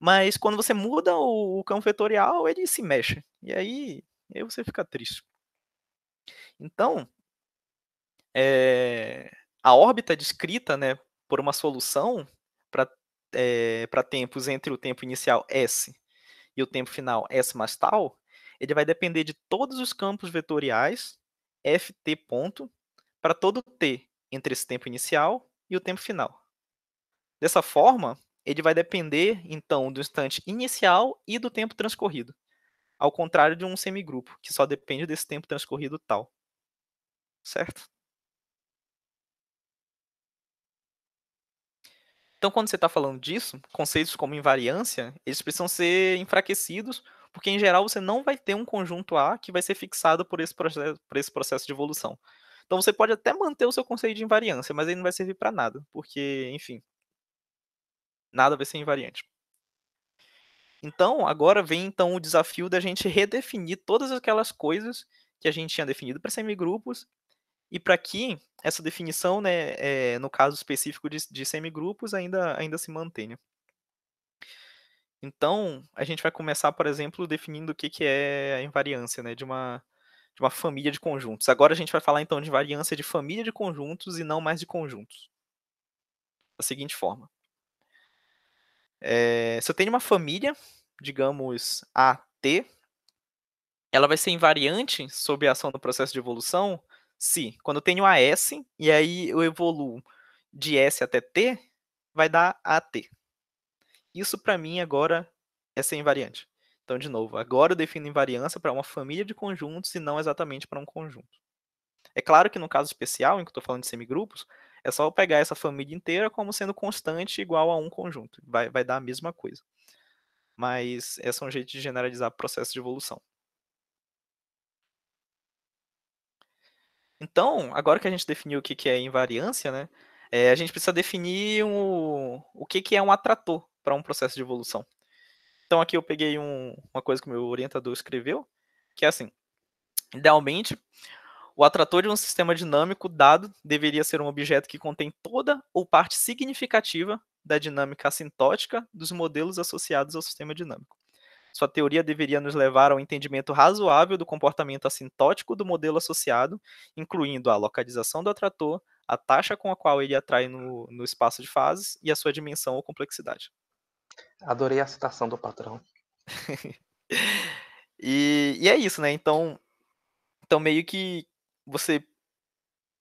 mas quando você muda o, o campo vetorial, ele se mexe. E aí, aí você fica triste. Então, é, a órbita é descrita né, por uma solução para é, eh, tempos entre o tempo inicial S e o tempo final S mais tal, ele vai depender de todos os campos vetoriais ft ponto para todo t entre esse tempo inicial e o tempo final. Dessa forma, ele vai depender, então, do instante inicial e do tempo transcorrido. Ao contrário de um semigrupo, que só depende desse tempo transcorrido tal. Certo? Então, quando você está falando disso, conceitos como invariância, eles precisam ser enfraquecidos, porque, em geral, você não vai ter um conjunto A que vai ser fixado por esse processo, por esse processo de evolução. Então, você pode até manter o seu conceito de invariância, mas ele não vai servir para nada, porque, enfim, nada vai ser invariante. Então, agora vem então o desafio da gente redefinir todas aquelas coisas que a gente tinha definido para semigrupos e para que essa definição, né, é, no caso específico de, de semigrupos, ainda, ainda se mantenha. Então, a gente vai começar, por exemplo, definindo o que, que é a invariância né, de, uma, de uma família de conjuntos. Agora a gente vai falar então de invariância de família de conjuntos e não mais de conjuntos. Da seguinte forma. É, se eu tenho uma família, digamos AT, ela vai ser invariante sob a ação do processo de evolução se, quando eu tenho AS e aí eu evoluo de S até T, vai dar AT. Isso para mim agora é ser invariante. Então, de novo, agora eu defino invariância para uma família de conjuntos e não exatamente para um conjunto. É claro que no caso especial, em que eu estou falando de semigrupos, é só pegar essa família inteira como sendo constante igual a um conjunto. Vai, vai dar a mesma coisa. Mas esse é um jeito de generalizar o processo de evolução. Então, agora que a gente definiu o que, é invariância, né, é, a gente precisa definir um, o que, que é um atrator para um processo de evolução. Então, aqui eu peguei um, uma coisa que o meu orientador escreveu, que é assim: idealmente, o atrator de um sistema dinâmico dado deveria ser um objeto que contém toda ou parte significativa da dinâmica assintótica dos modelos associados ao sistema dinâmico. Sua teoria deveria nos levar ao entendimento razoável do comportamento assintótico do modelo associado, incluindo a localização do atrator, a taxa com a qual ele atrai no, no espaço de fases e a sua dimensão ou complexidade. Adorei a citação do patrão. e, e, é isso, né? Então, então meio que, você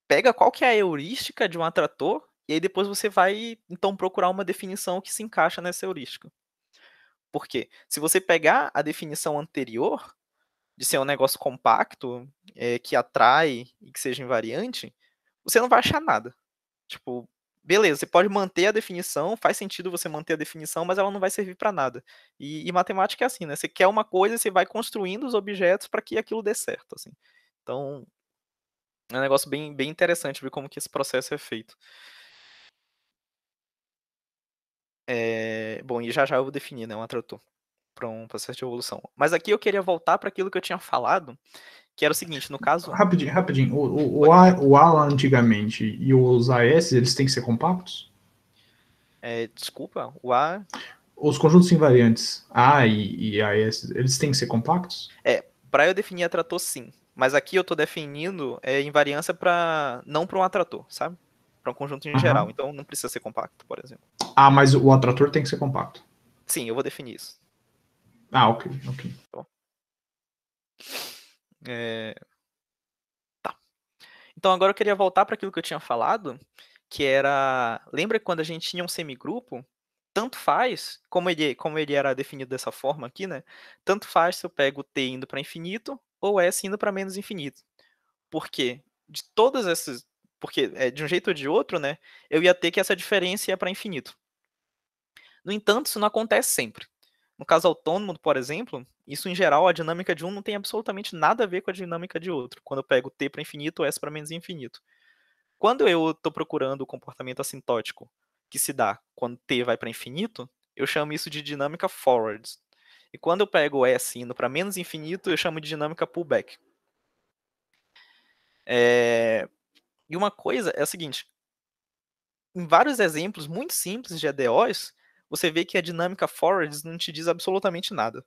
pega qual que é a heurística de um atrator e aí depois você vai então procurar uma definição que se encaixa nessa heurística. Por quê? Se você pegar a definição anterior de ser um negócio compacto, é, que atrai e que seja invariante, você não vai achar nada. Tipo, beleza, você pode manter a definição, faz sentido você manter a definição, mas ela não vai servir para nada. E, e, matemática é assim, né? Você quer uma coisa, você vai construindo os objetos para que aquilo dê certo, assim. Então, é um negócio bem, bem interessante ver como que esse processo é feito. É, bom, e já já eu vou definir, né, um tradutor para um processo de evolução. Mas aqui eu queria voltar para aquilo que eu tinha falado, que era o seguinte, no caso... Rapidinho, rapidinho. O, o, o, a, o ala antigamente e os AS, eles têm que ser compactos? É, desculpa, o A... Os conjuntos invariantes A e, e AS, eles têm que ser compactos? É, para eu definir a trator, sim. Mas aqui eu estou definindo é, invariância para não para um atrator, sabe? Para um conjunto em uhum. geral. Então não precisa ser compacto, por exemplo. Ah, mas o atrator tem que ser compacto. Sim, eu vou definir isso. Ah, ok, ok. Tá é... Tá. Então agora eu queria voltar para aquilo que eu tinha falado, que era. Lembra quando a gente tinha um semigrupo? Tanto faz, como ele, como ele era definido dessa forma aqui, né? Tanto faz se eu pego t indo para infinito ou é S assim indo para menos infinito. Por quê? De todas essas. Porque é, de um jeito ou de outro, né? Eu ia ter que essa diferença ia para infinito. No entanto, isso não acontece sempre. No caso autônomo, por exemplo, isso em geral, a dinâmica de um não tem absolutamente nada a ver com a dinâmica de outro. Quando eu pego t para infinito ou s para menos infinito. Quando eu estou procurando o comportamento assintótico que se dá quando t vai para infinito, eu chamo isso de dinâmica forwards. E quando eu pego S assim, indo para menos infinito, eu chamo de dinâmica pullback. É... E uma coisa é a seguinte: em vários exemplos muito simples de EDOs, você vê que a dinâmica forwards não te diz absolutamente nada.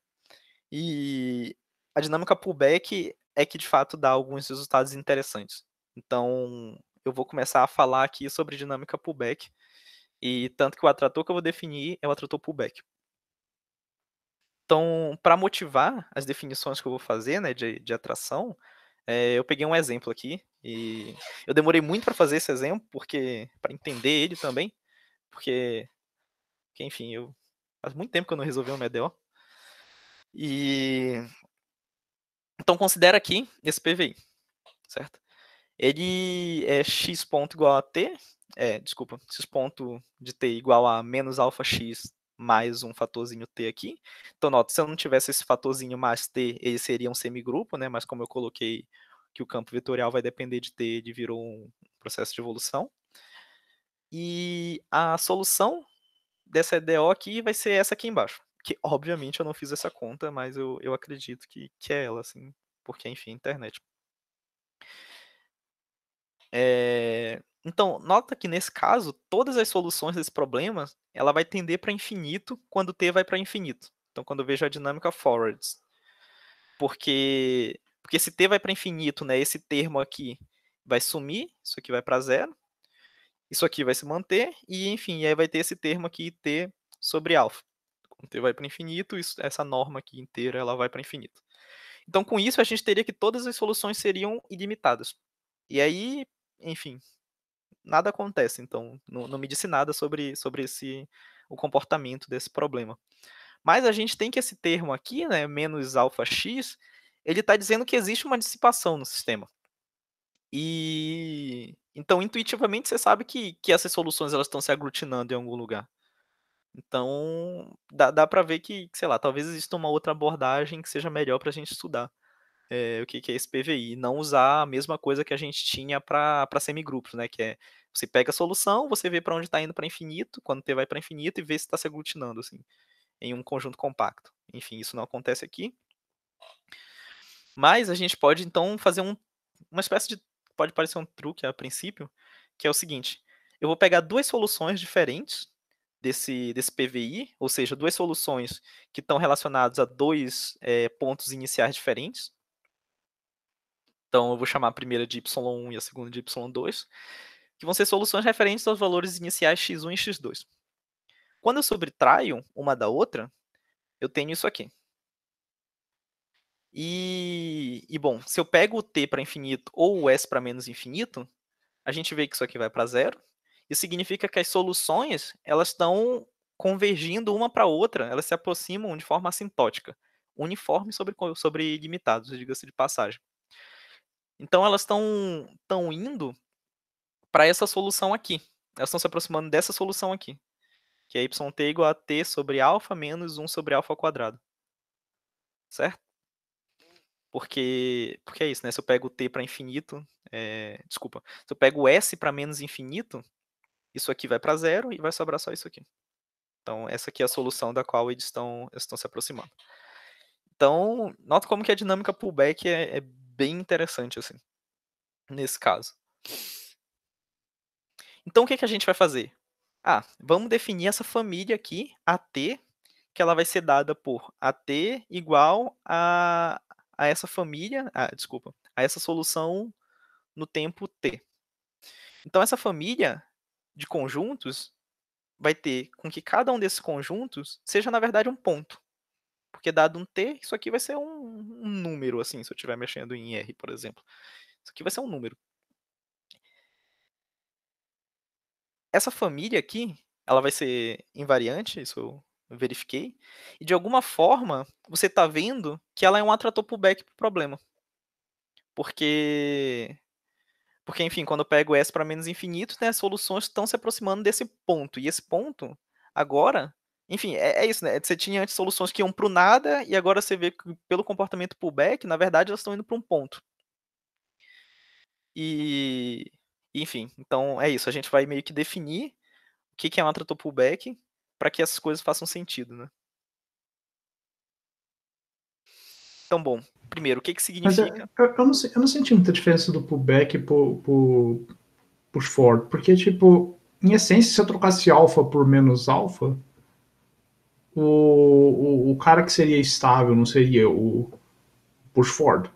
E a dinâmica pullback é que de fato dá alguns resultados interessantes. Então, eu vou começar a falar aqui sobre dinâmica pullback. E tanto que o atrator que eu vou definir é o atrator pullback. Então, para motivar as definições que eu vou fazer né, de, de atração, é, eu peguei um exemplo aqui. E eu demorei muito para fazer esse exemplo, porque para entender ele também. Porque, porque, enfim, eu, faz muito tempo que eu não resolvi um MDO. E. Então, considera aqui esse PVI, certo? Ele é x ponto igual a t, é, desculpa, x ponto de t igual a menos alfa x mais um fatorzinho T aqui. Então, nota, se eu não tivesse esse fatorzinho mais T, ele seria um semigrupo, né? Mas como eu coloquei que o campo vetorial vai depender de T, ele virou um processo de evolução. E a solução dessa EDO aqui vai ser essa aqui embaixo. Que, obviamente, eu não fiz essa conta, mas eu, eu acredito que, que é ela, assim. Porque, enfim, internet. É... Então, nota que nesse caso, todas as soluções desse problema, ela vai tender para infinito quando t vai para infinito. Então, quando eu vejo a dinâmica forwards. Porque, porque se t vai para infinito, né, esse termo aqui vai sumir, isso aqui vai para zero, isso aqui vai se manter, e enfim, aí vai ter esse termo aqui, t sobre alfa. Quando t vai para infinito, isso, essa norma aqui inteira ela vai para infinito. Então, com isso, a gente teria que todas as soluções seriam ilimitadas. E aí, enfim, nada acontece. Então, não, não me disse nada sobre, sobre esse, o comportamento desse problema. Mas a gente tem que esse termo aqui, né, menos alfa x, ele está dizendo que existe uma dissipação no sistema. E então intuitivamente você sabe que, que essas soluções elas estão se aglutinando em algum lugar. Então dá, dá para ver que, sei lá, talvez exista uma outra abordagem que seja melhor para a gente estudar é, o que, que é esse PVI, não usar a mesma coisa que a gente tinha para semigrupos, né? Que é você pega a solução, você vê para onde está indo para infinito, quando t vai para infinito e vê se está se aglutinando assim em um conjunto compacto. Enfim, isso não acontece aqui. Mas a gente pode então fazer um, uma espécie de pode parecer um truque a princípio, que é o seguinte: eu vou pegar duas soluções diferentes desse, desse PVI, ou seja, duas soluções que estão relacionadas a dois é, pontos iniciais diferentes. Então eu vou chamar a primeira de y1 e a segunda de y2, que vão ser soluções referentes aos valores iniciais x1 e x2. Quando eu subtraio uma da outra, eu tenho isso aqui. E, e bom, se eu pego o t para infinito ou o s para menos infinito, a gente vê que isso aqui vai para zero. Isso significa que as soluções elas estão convergindo uma para outra, elas se aproximam de forma assintótica, uniforme sobre, sobre limitados, diga-se de passagem. Então elas estão tão indo para essa solução aqui. Elas estão se aproximando dessa solução aqui, que é yt igual a t sobre alfa menos 1 sobre alfa ao quadrado. Certo? Porque, porque é isso, né? Se eu pego t para infinito, é, desculpa, se eu pego s para menos infinito, isso aqui vai para zero e vai sobrar só isso aqui. Então, essa aqui é a solução da qual eles estão, eles estão se aproximando. Então, nota como que a dinâmica pullback é, é bem interessante, assim, nesse caso. Então, o que, é que a gente vai fazer? Ah, vamos definir essa família aqui, AT, que ela vai ser dada por AT igual a, a essa família, ah, desculpa, a essa solução no tempo T. Então, essa família de conjuntos vai ter com que cada um desses conjuntos seja, na verdade, um ponto. Porque dado um T, isso aqui vai ser um, um número, assim, se eu estiver mexendo em R, por exemplo. Isso aqui vai ser um número. Essa família aqui, ela vai ser invariante, isso eu verifiquei. E de alguma forma, você está vendo que ela é um atrator pullback para o problema. Porque porque, enfim, quando eu pego S para menos infinito, né, as soluções estão se aproximando desse ponto. E esse ponto, agora, enfim, é, é, isso, né? Você tinha antes soluções que iam para o nada, e agora você vê que pelo comportamento pullback, na verdade, elas estão indo para um ponto. E. Enfim, então é isso. A gente vai meio que definir o que, que é uma trator pullback para que essas coisas façam sentido, né? Então, bom, primeiro, o que, que é, significa? Eu, eu, não, eu não senti muita diferença do pullback para por, por Ford, porque, tipo, em essência, se eu trocasse alfa por menos alfa, o, o, o cara que seria estável não seria o Bushford?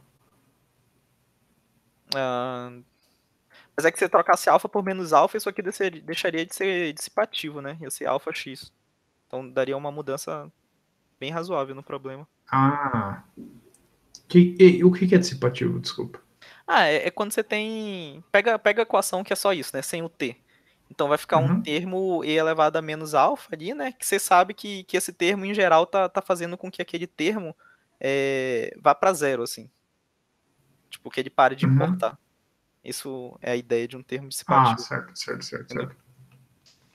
Ah, mas é que se você trocasse alfa por menos alfa, isso aqui deixaria de ser dissipativo, né? Ia ser alfa x. Então daria uma mudança bem razoável no problema. Ah. Que, e, o que é dissipativo? Desculpa. Ah, é, é, quando você tem. Pega, pega a equação que é só isso, né? Sem o t. Então vai ficar uhum. um termo e elevado a menos alfa ali, né? Que você sabe que, que esse termo, em geral, tá, tá fazendo com que aquele termo é, vá para zero, assim. Tipo, que ele pare de uhum. importar. Isso é a ideia de um termo dissipativo. Ah, certo, certo, certo. certo.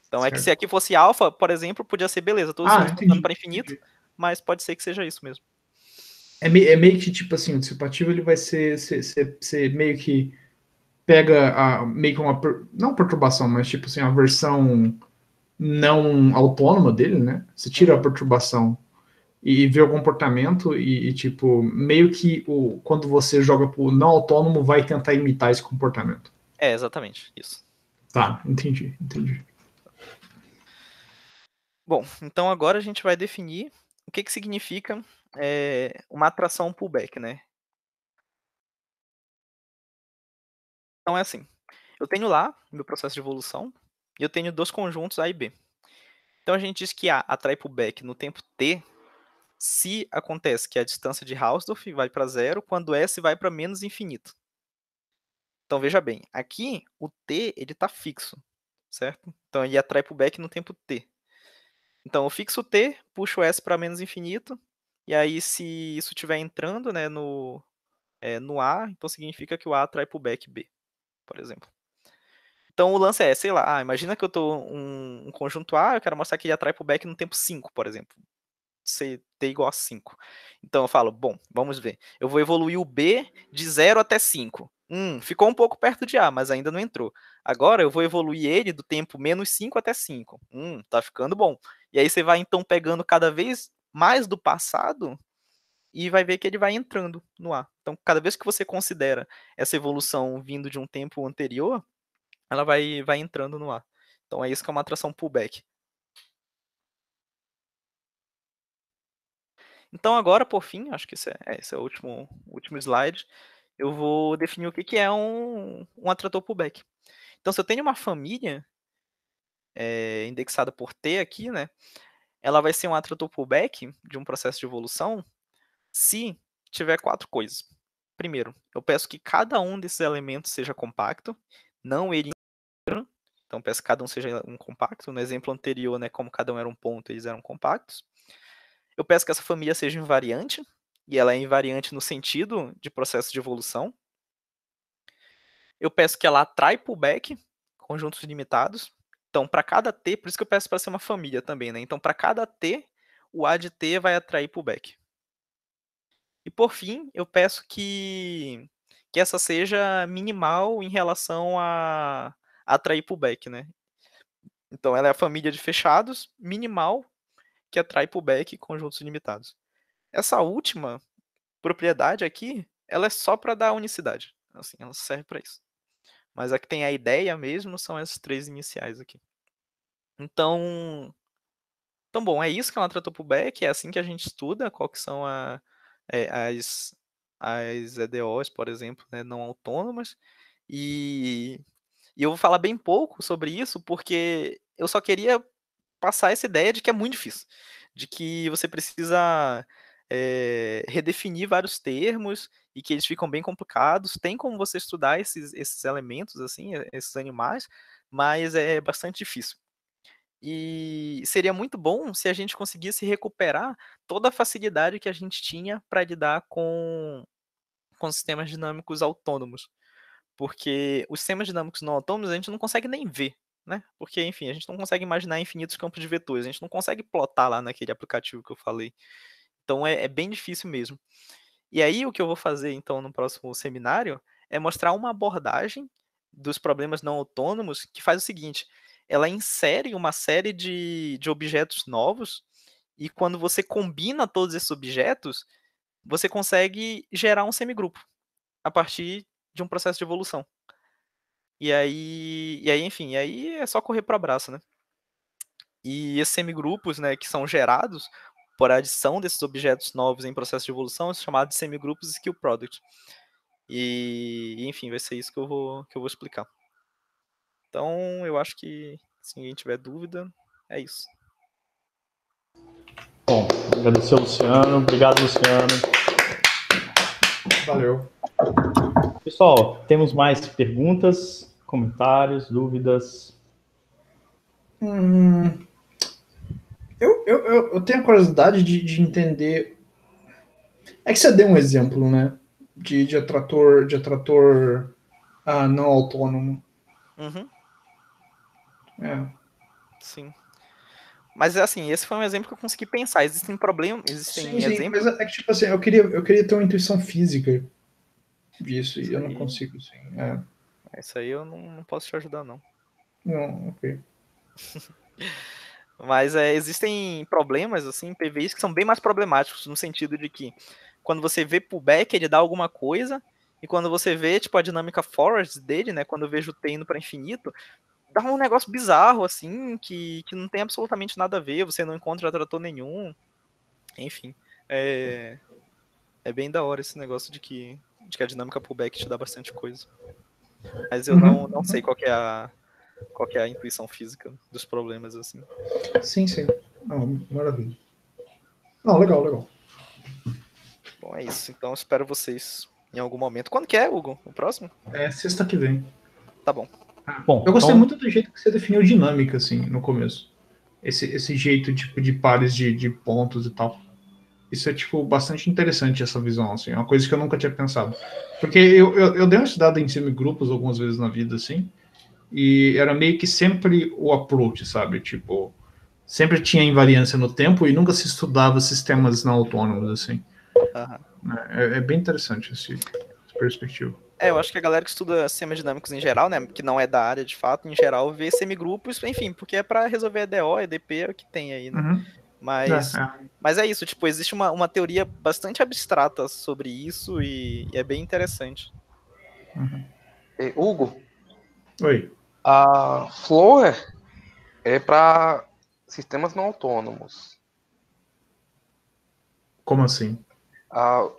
Então certo. é que se aqui fosse alfa, por exemplo, podia ser beleza, todos ah, estão para infinito, entendi. mas pode ser que seja isso mesmo. É, é, meio que tipo assim, o dissipativo ele vai ser, ser, ser, ser meio que pega a, meio que uma, não perturbação, mas tipo assim, a versão não autônoma dele, né? Você tira a uhum. perturbação e vê o comportamento e, e, tipo, meio que o, quando você joga pro não autônomo, vai tentar imitar esse comportamento. É, exatamente, isso. Tá, entendi, entendi. Bom, então agora a gente vai definir o que, que significa é, uma atração pullback, né? Então é assim. Eu tenho lá meu processo de evolução e eu tenho dois conjuntos A e B. Então a gente diz que A atrai para o back no tempo T se acontece que a distância de Hausdorff vai para zero quando S vai para menos infinito. Então veja bem, aqui o T ele está fixo, certo? Então ele atrai para o back no tempo T. Então eu fixo o T, puxo o S para menos infinito, e aí se isso estiver entrando né, no, é, no A, então significa que o A atrai para o back B por exemplo. Então o lance é, sei lá, ah, imagina que eu tô um, um, conjunto A, eu quero mostrar que ele atrai pullback no tempo 5, por exemplo. C, T igual a 5. Então eu falo, bom, vamos ver. Eu vou evoluir o B de 0 até 5. Hum, ficou um pouco perto de A, mas ainda não entrou. Agora eu vou evoluir ele do tempo menos 5 até 5. Hum, tá ficando bom. E aí você vai então pegando cada vez mais do passado e vai ver que ele vai entrando no ar. Então, cada vez que você considera essa evolução vindo de um tempo anterior, ela vai, vai entrando no ar. Então, é isso que é uma atração pullback. Então, agora, por fim, acho que esse é, é, esse é o último, último slide, eu vou definir o que, que é um, um atrator pullback. Então, se eu tenho uma família é, indexada por T aqui, né, ela vai ser um atrator pullback de um processo de evolução se tiver quatro coisas. Primeiro, eu peço que cada um desses elementos seja compacto, não ele então peço que cada um seja um compacto. No exemplo anterior, né, como cada um era um ponto, eles eram compactos. Eu peço que essa família seja invariante, e ela é invariante no sentido de processo de evolução. Eu peço que ela atrai pullback, conjuntos limitados. Então, para cada T, por isso que eu peço para ser uma família também, né? Então, para cada T, o A de T vai atrair pullback. E por fim, eu peço que, que essa seja minimal em relação a, atrair pullback, né? Então ela é a família de fechados, minimal, que atrai pullback e conjuntos limitados. Essa última propriedade aqui, ela é só para dar unicidade. Assim, ela serve para isso. Mas a que tem a ideia mesmo são essas três iniciais aqui. Então, então bom, é isso que ela tratou pullback, é assim que a gente estuda qual que são a, é, as, as EDOs, por exemplo, né, não autônomas. E, e eu vou falar bem pouco sobre isso, porque eu só queria passar essa ideia de que é muito difícil, de que você precisa é, redefinir vários termos e que eles ficam bem complicados. Tem como você estudar esses, esses elementos, assim, esses animais, mas é bastante difícil. E seria muito bom se a gente conseguisse recuperar toda a facilidade que a gente tinha para lidar com, com sistemas dinâmicos autônomos. Porque os sistemas dinâmicos não autônomos a gente não consegue nem ver. Né? Porque, enfim, a gente não consegue imaginar infinitos campos de vetores, a gente não consegue plotar lá naquele aplicativo que eu falei. Então é, é bem difícil mesmo. E aí o que eu vou fazer então no próximo seminário é mostrar uma abordagem dos problemas não autônomos que faz o seguinte: ela insere uma série de, de objetos novos, e quando você combina todos esses objetos, você consegue gerar um semigrupo a partir de um processo de evolução. E aí, e aí enfim, aí é só correr para o abraço, né? E esses semigrupos, né, que são gerados por adição desses objetos novos em processo de evolução, são chamados de semigrupos skill product. E, enfim, vai ser isso que eu vou, que eu vou explicar. Então, eu acho que se ninguém tiver dúvida, é isso. Bom, agradecer ao Luciano. Obrigado, Luciano. Valeu. Pessoal, temos mais perguntas, comentários, dúvidas? Hum, eu, eu, eu, eu tenho a curiosidade de, de entender. É que você deu um exemplo, né? De, de atrator, de atrator ah, não autônomo. Uhum. É. Sim. Mas é assim, esse foi um exemplo que eu consegui pensar. Existem problemas, existem sim, sim, exemplos. Mas é que, tipo assim, eu queria, eu queria ter uma intuição física disso, isso e eu não consigo, sim é. é. Isso aí eu não, não posso te ajudar, não. Não, ok. mas é, existem problemas, assim, PVIs que são bem mais problemáticos, no sentido de que quando você vê pullback, ele dá alguma coisa, e quando você vê, tipo, a dinâmica forward dele, né, quando eu vejo o tendo para infinito, dá um negócio bizarro, assim, que, que não tem absolutamente nada a ver, você não encontra trator nenhum. Enfim, é, é bem da hora esse negócio de que, de que a dinâmica pullback te dá bastante coisa. Mas eu não, não sei qual é a qual é a intuição física dos problemas, assim. Sim, sim. maravilha. ah legal, legal. Bom, é isso. Então espero vocês em algum momento. Quando que é, Hugo? O próximo? É sexta que vem. Tá bom. Bom, eu gostei então... muito do jeito que você definiu dinâmica, assim, no começo. Esse, esse jeito, tipo, de pares de, de pontos e tal. Isso é, tipo, bastante interessante, essa visão, assim. É uma coisa que eu nunca tinha pensado. Porque eu, eu, eu dei uma estudada em semigrupos algumas vezes na vida, assim. E era meio que sempre o approach, sabe? Tipo, sempre tinha invariância no tempo e nunca se estudava sistemas não autônomos, assim. Uhum. É, é bem interessante esse, esse perspectiva. É, eu acho que a galera que estuda sistemas dinâmicos em geral, né, que não é da área de fato, em geral, vê semigrupos, enfim, porque é para resolver EDO, EDP, é o que tem aí, né? Uhum. Mas é, é. mas é isso, tipo, existe uma, uma teoria bastante abstrata sobre isso e, e é bem interessante. Uhum. E, Hugo? Oi. A Flower é para sistemas não autônomos. Como assim?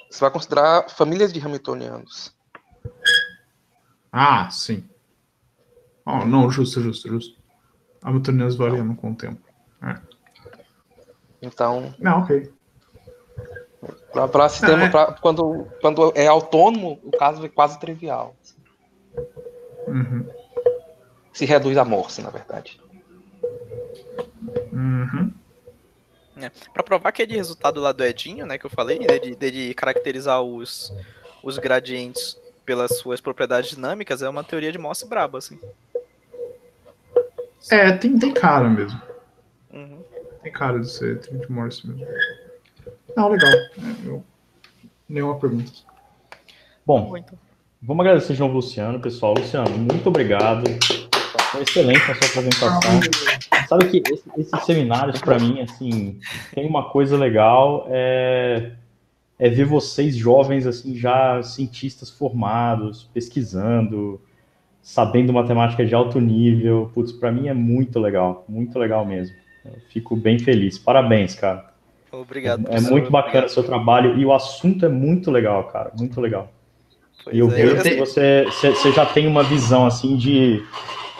você vai considerar famílias de Hamiltonianos. Ah, sim. Oh, não, justo, justo, justo. A maternidade variando com o tempo. É. Então. Não, ok. Para sistema, ah, é. pra, quando, quando é autônomo, o caso é quase trivial. Uhum. Se reduz a morse, na verdade. Uhum. É. que provar é aquele resultado lá do Edinho, né, que eu falei, né, de, de, de caracterizar os, os gradientes pelas suas propriedades dinâmicas, é uma teoria de Moss braba, assim. É, tem, tem cara mesmo. Uhum. Tem cara de ser de Morse mesmo. Não, ah, legal. eu... Nenhuma pergunta. Bom, vamos agradecer de novo Luciano, pessoal. Luciano, muito obrigado. Foi excelente a sua apresentação. Sabe que esse, esses seminários, para mim, assim, tem uma coisa legal. É é ver vocês jovens assim já cientistas formados, pesquisando, sabendo matemática de alto nível. Putz, para mim é muito legal, muito legal mesmo. Eu fico bem feliz. Parabéns, cara. Obrigado. É, é muito bacana o seu trabalho e o assunto é muito legal, cara, muito legal. Pois e eu é, vejo que você, você já tem uma visão assim de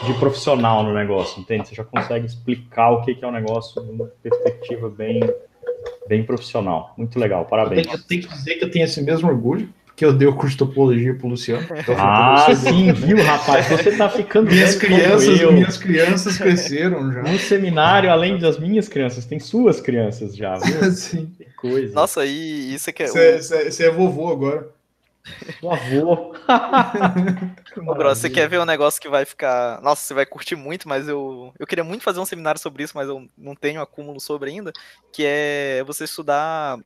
de profissional no negócio, entende? Você já consegue explicar o que é o um negócio numa perspectiva bem bem profissional. Muito legal, parabéns. Eu tenho, eu tenho, que dizer que eu tenho esse mesmo orgulho, porque eu dei o curso de topologia o Luciano. Então ah, sim, viu, rapaz? Você está ficando minhas crianças, minhas crianças cresceram já. No seminário, além das minhas crianças, tem suas crianças já, viu? sim. Que coisa. Nossa, e isso é que é. Você é, é, é vovô agora. Do avô. bro, você quer ver um negócio que vai ficar. Nossa, você vai curtir muito, mas eu. Eu queria muito fazer um seminário sobre isso, mas eu não tenho acúmulo sobre ainda. Que é você estudar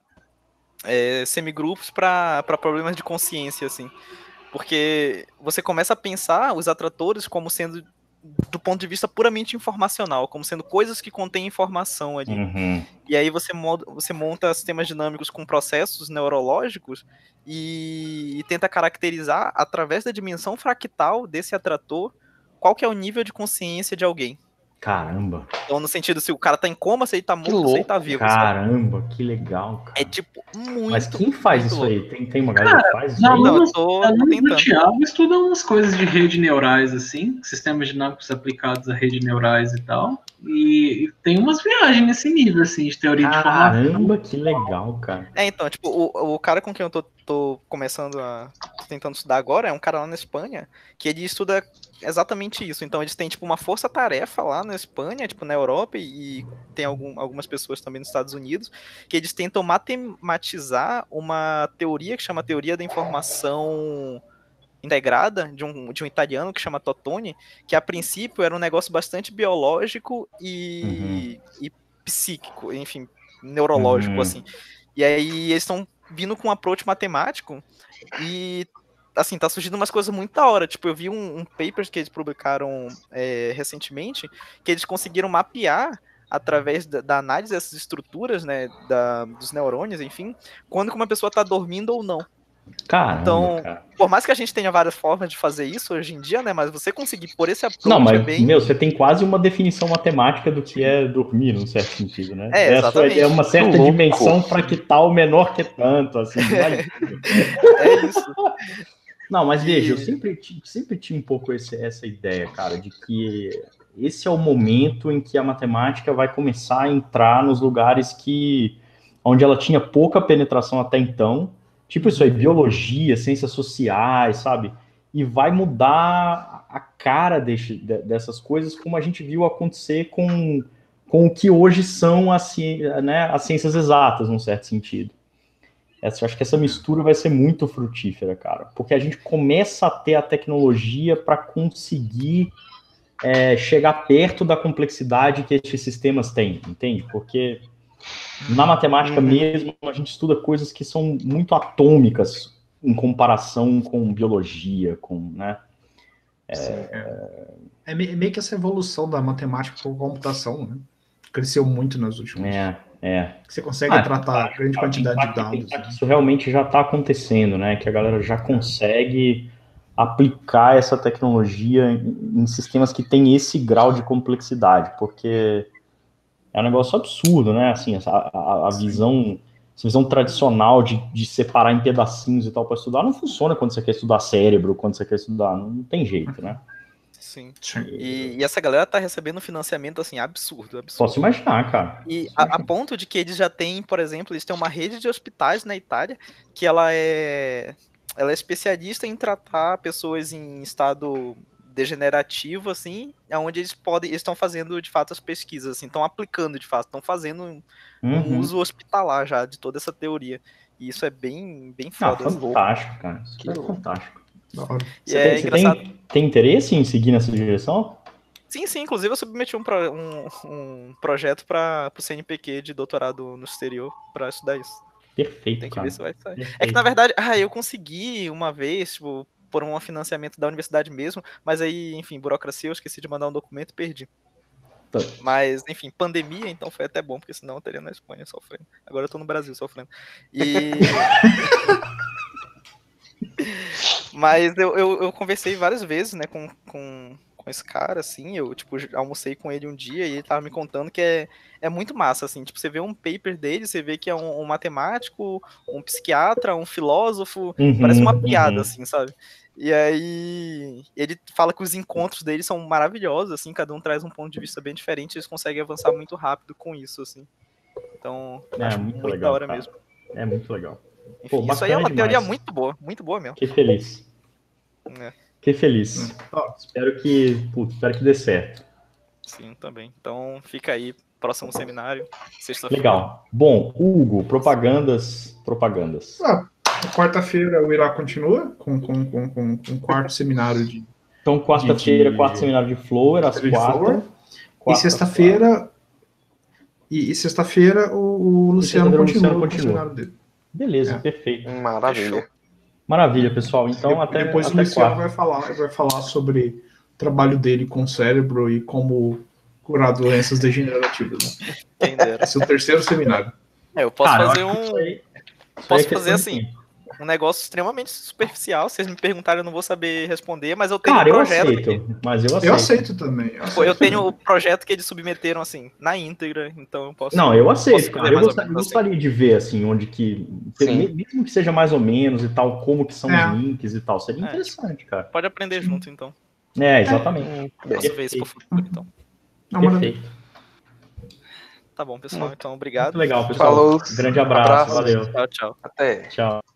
é, semigrupos para problemas de consciência, assim. Porque você começa a pensar os atratores como sendo do ponto de vista puramente informacional, como sendo coisas que contêm informação ali. Uhum. E aí você, você monta sistemas dinâmicos com processos neurológicos e, e, tenta caracterizar através da dimensão fractal desse atrator qual que é o nível de consciência de alguém. Caramba. Então, no sentido, se o cara tá em coma, se ele tá morto, se ele tá vivo. Caramba, sabe? que legal, cara. É tipo muito. Mas quem faz isso louco. aí? Tem, tem uma galera que faz isso? Não, eu tô, tô tentando. Thiago estuda é umas coisas de rede neurais, assim, sistemas dinâmicos aplicados a rede neurais e tal. E, e tem umas viagens nesse nível, assim, de teoria Caramba, de formação. Caramba, que legal, cara. É, então, tipo, o, o cara com quem eu tô, tô começando a. Tô tentando estudar agora é um cara lá na Espanha que ele estuda exatamente isso. Então eles têm tipo uma força-tarefa lá na Espanha, tipo na Europa e tem algum, algumas pessoas também nos Estados Unidos que eles tentam matematizar uma teoria que chama teoria da informação integrada de um, de um italiano que chama Totoni, que a princípio era um negócio bastante biológico e, uhum. e psíquico, enfim, neurológico uhum. assim. E aí eles estão vindo com um approach matemático e assim, tá surgindo umas coisas muito da hora. Tipo, eu vi um, um paper que eles publicaram é, recentemente, que eles conseguiram mapear através da, da análise dessas estruturas, né, da, dos neurônios, enfim, quando que uma pessoa tá dormindo ou não. Caramba, então, cara. por mais que a gente tenha várias formas de fazer isso hoje em dia, né? Mas você conseguir por esse approach não, mas, é bem... meu, você tem quase uma definição matemática do que é dormir, num certo sentido, né? É, exatamente. é uma certa dimensão para que tal menor que tanto, assim. é isso. Não, mas veja, eu sempre, sempre tinha um pouco esse, essa ideia, cara, de que esse é o momento em que a matemática vai começar a entrar nos lugares que onde ela tinha pouca penetração até então, tipo isso aí, uhum. biologia, ciências sociais, sabe? E vai mudar a cara desse, dessas coisas, como a gente viu acontecer com, com o que hoje são as, né, as ciências exatas, num certo sentido. Essa, acho que essa mistura vai ser muito frutífera, cara, porque a gente começa a ter a tecnologia para conseguir é, chegar perto da complexidade que esses sistemas têm, entende? Porque na matemática uhum. mesmo a gente estuda coisas que são muito atômicas em comparação com biologia, com, né? É... É. É. É, é meio que essa evolução da matemática com computação, né? Cresceu muito nas últimas. É. É. Você consegue ah, tratar é, grande quantidade de dados. Né? isso realmente já está acontecendo, né? Que a galera já consegue aplicar essa tecnologia em, em sistemas que têm esse grau de complexidade, porque é um negócio absurdo, né? Assim, a, a, a visão, essa visão tradicional de, de separar em pedacinhos e tal para estudar não funciona quando você quer estudar cérebro, quando você quer estudar, não tem jeito, né? Sim. E, e, essa galera tá recebendo financiamento, assim, absurdo, absurdo. Posso imaginar, cara. E a, a, ponto de que eles já têm, por exemplo, eles têm uma rede de hospitais na Itália que ela é, ela é especialista em tratar pessoas em estado degenerativo, assim, onde eles podem, eles estão fazendo de fato as pesquisas, assim, estão aplicando de fato, estão fazendo um, uhum. um uso hospitalar já de toda essa teoria. E isso é bem, bem ah, foda. Ah, fantástico, cara. Isso que é louco. fantástico. É você, tem, você tem, tem, interesse em seguir nessa direção? Sim, sim. Inclusive, eu submeti um, pro, um, um projeto para o pro CNPq de doutorado no exterior para estudar isso. Perfeito. Tem que cara. ver se vai sair. Perfeito. É que, na verdade, ah, eu consegui uma vez, tipo, por um financiamento da universidade mesmo, mas aí, enfim, burocracia, eu esqueci de mandar um documento e perdi. Tá. Mas, enfim, pandemia, então foi até bom, porque senão eu estaria na Espanha sofrendo. Agora eu tô no Brasil sofrendo. E. Mas eu, eu, eu, conversei várias vezes, né, com, com, com esse cara, assim, eu, tipo, almocei com ele um dia e ele tava me contando que é, é muito massa, assim, tipo, você vê um paper dele, você vê que é um, um matemático, um psiquiatra, um filósofo, uhum, parece uma uhum. piada, uhum. assim, sabe? E aí ele fala que os encontros dele são maravilhosos, assim, cada um traz um ponto de vista bem diferente, eles conseguem avançar muito rápido com isso, assim. Então, é, acho muito, muito legal, da hora cara. mesmo. É muito legal. Enfim, isso aí é uma demais. teoria muito boa, muito boa mesmo. Que feliz. É. Que feliz. Hum. Ó, espero que, putz, espero que dê certo. Sim, também. Então fica aí, próximo seminário, sexta-feira. Legal. Bom, Hugo, propagandas, propagandas. Ah, quarta-feira o Irá continua com, com, com, com, com quarto seminário de. Então, quarta-feira, de... quarto seminário de Flower, às quatro. E sexta-feira. E, e sexta-feira o, o Luciano, continua, o Luciano continua. O seminário dele. Beleza, é. perfeito. Maravilha. Fechou. Maravilha, pessoal. Então, até depois até o Luciano vai falar, vai falar sobre o trabalho dele com o cérebro e como curar doenças degenerativas. Né? Entenderam. Esse é o terceiro seminário. É, eu posso fazer um. Posso é fazer assim. Tempo um negócio extremamente superficial. Vocês me perguntaram, eu não vou saber responder, mas eu tenho Cara, um projeto. Eu aceito, mas eu aceito. Eu aceito também. Eu, tipo, aceito. eu tenho o projeto que eles submeteram assim, na íntegra, então eu posso. Não, eu aceito, cara. Eu gostaria, assim. gostaria, de ver assim, onde que. Sim. Mesmo que seja mais ou menos e tal, como que são é. os links e tal. Seria é, tipo, interessante, cara. Pode aprender Sim. junto, então. É, exatamente. É. Posso ver isso pro futuro, então. Não, Perfeito. Tá bom, pessoal. Então, obrigado. Muito legal, pessoal. Falou. Grande abraço, abraço. Valeu. Tchau, tchau. Até. Tchau.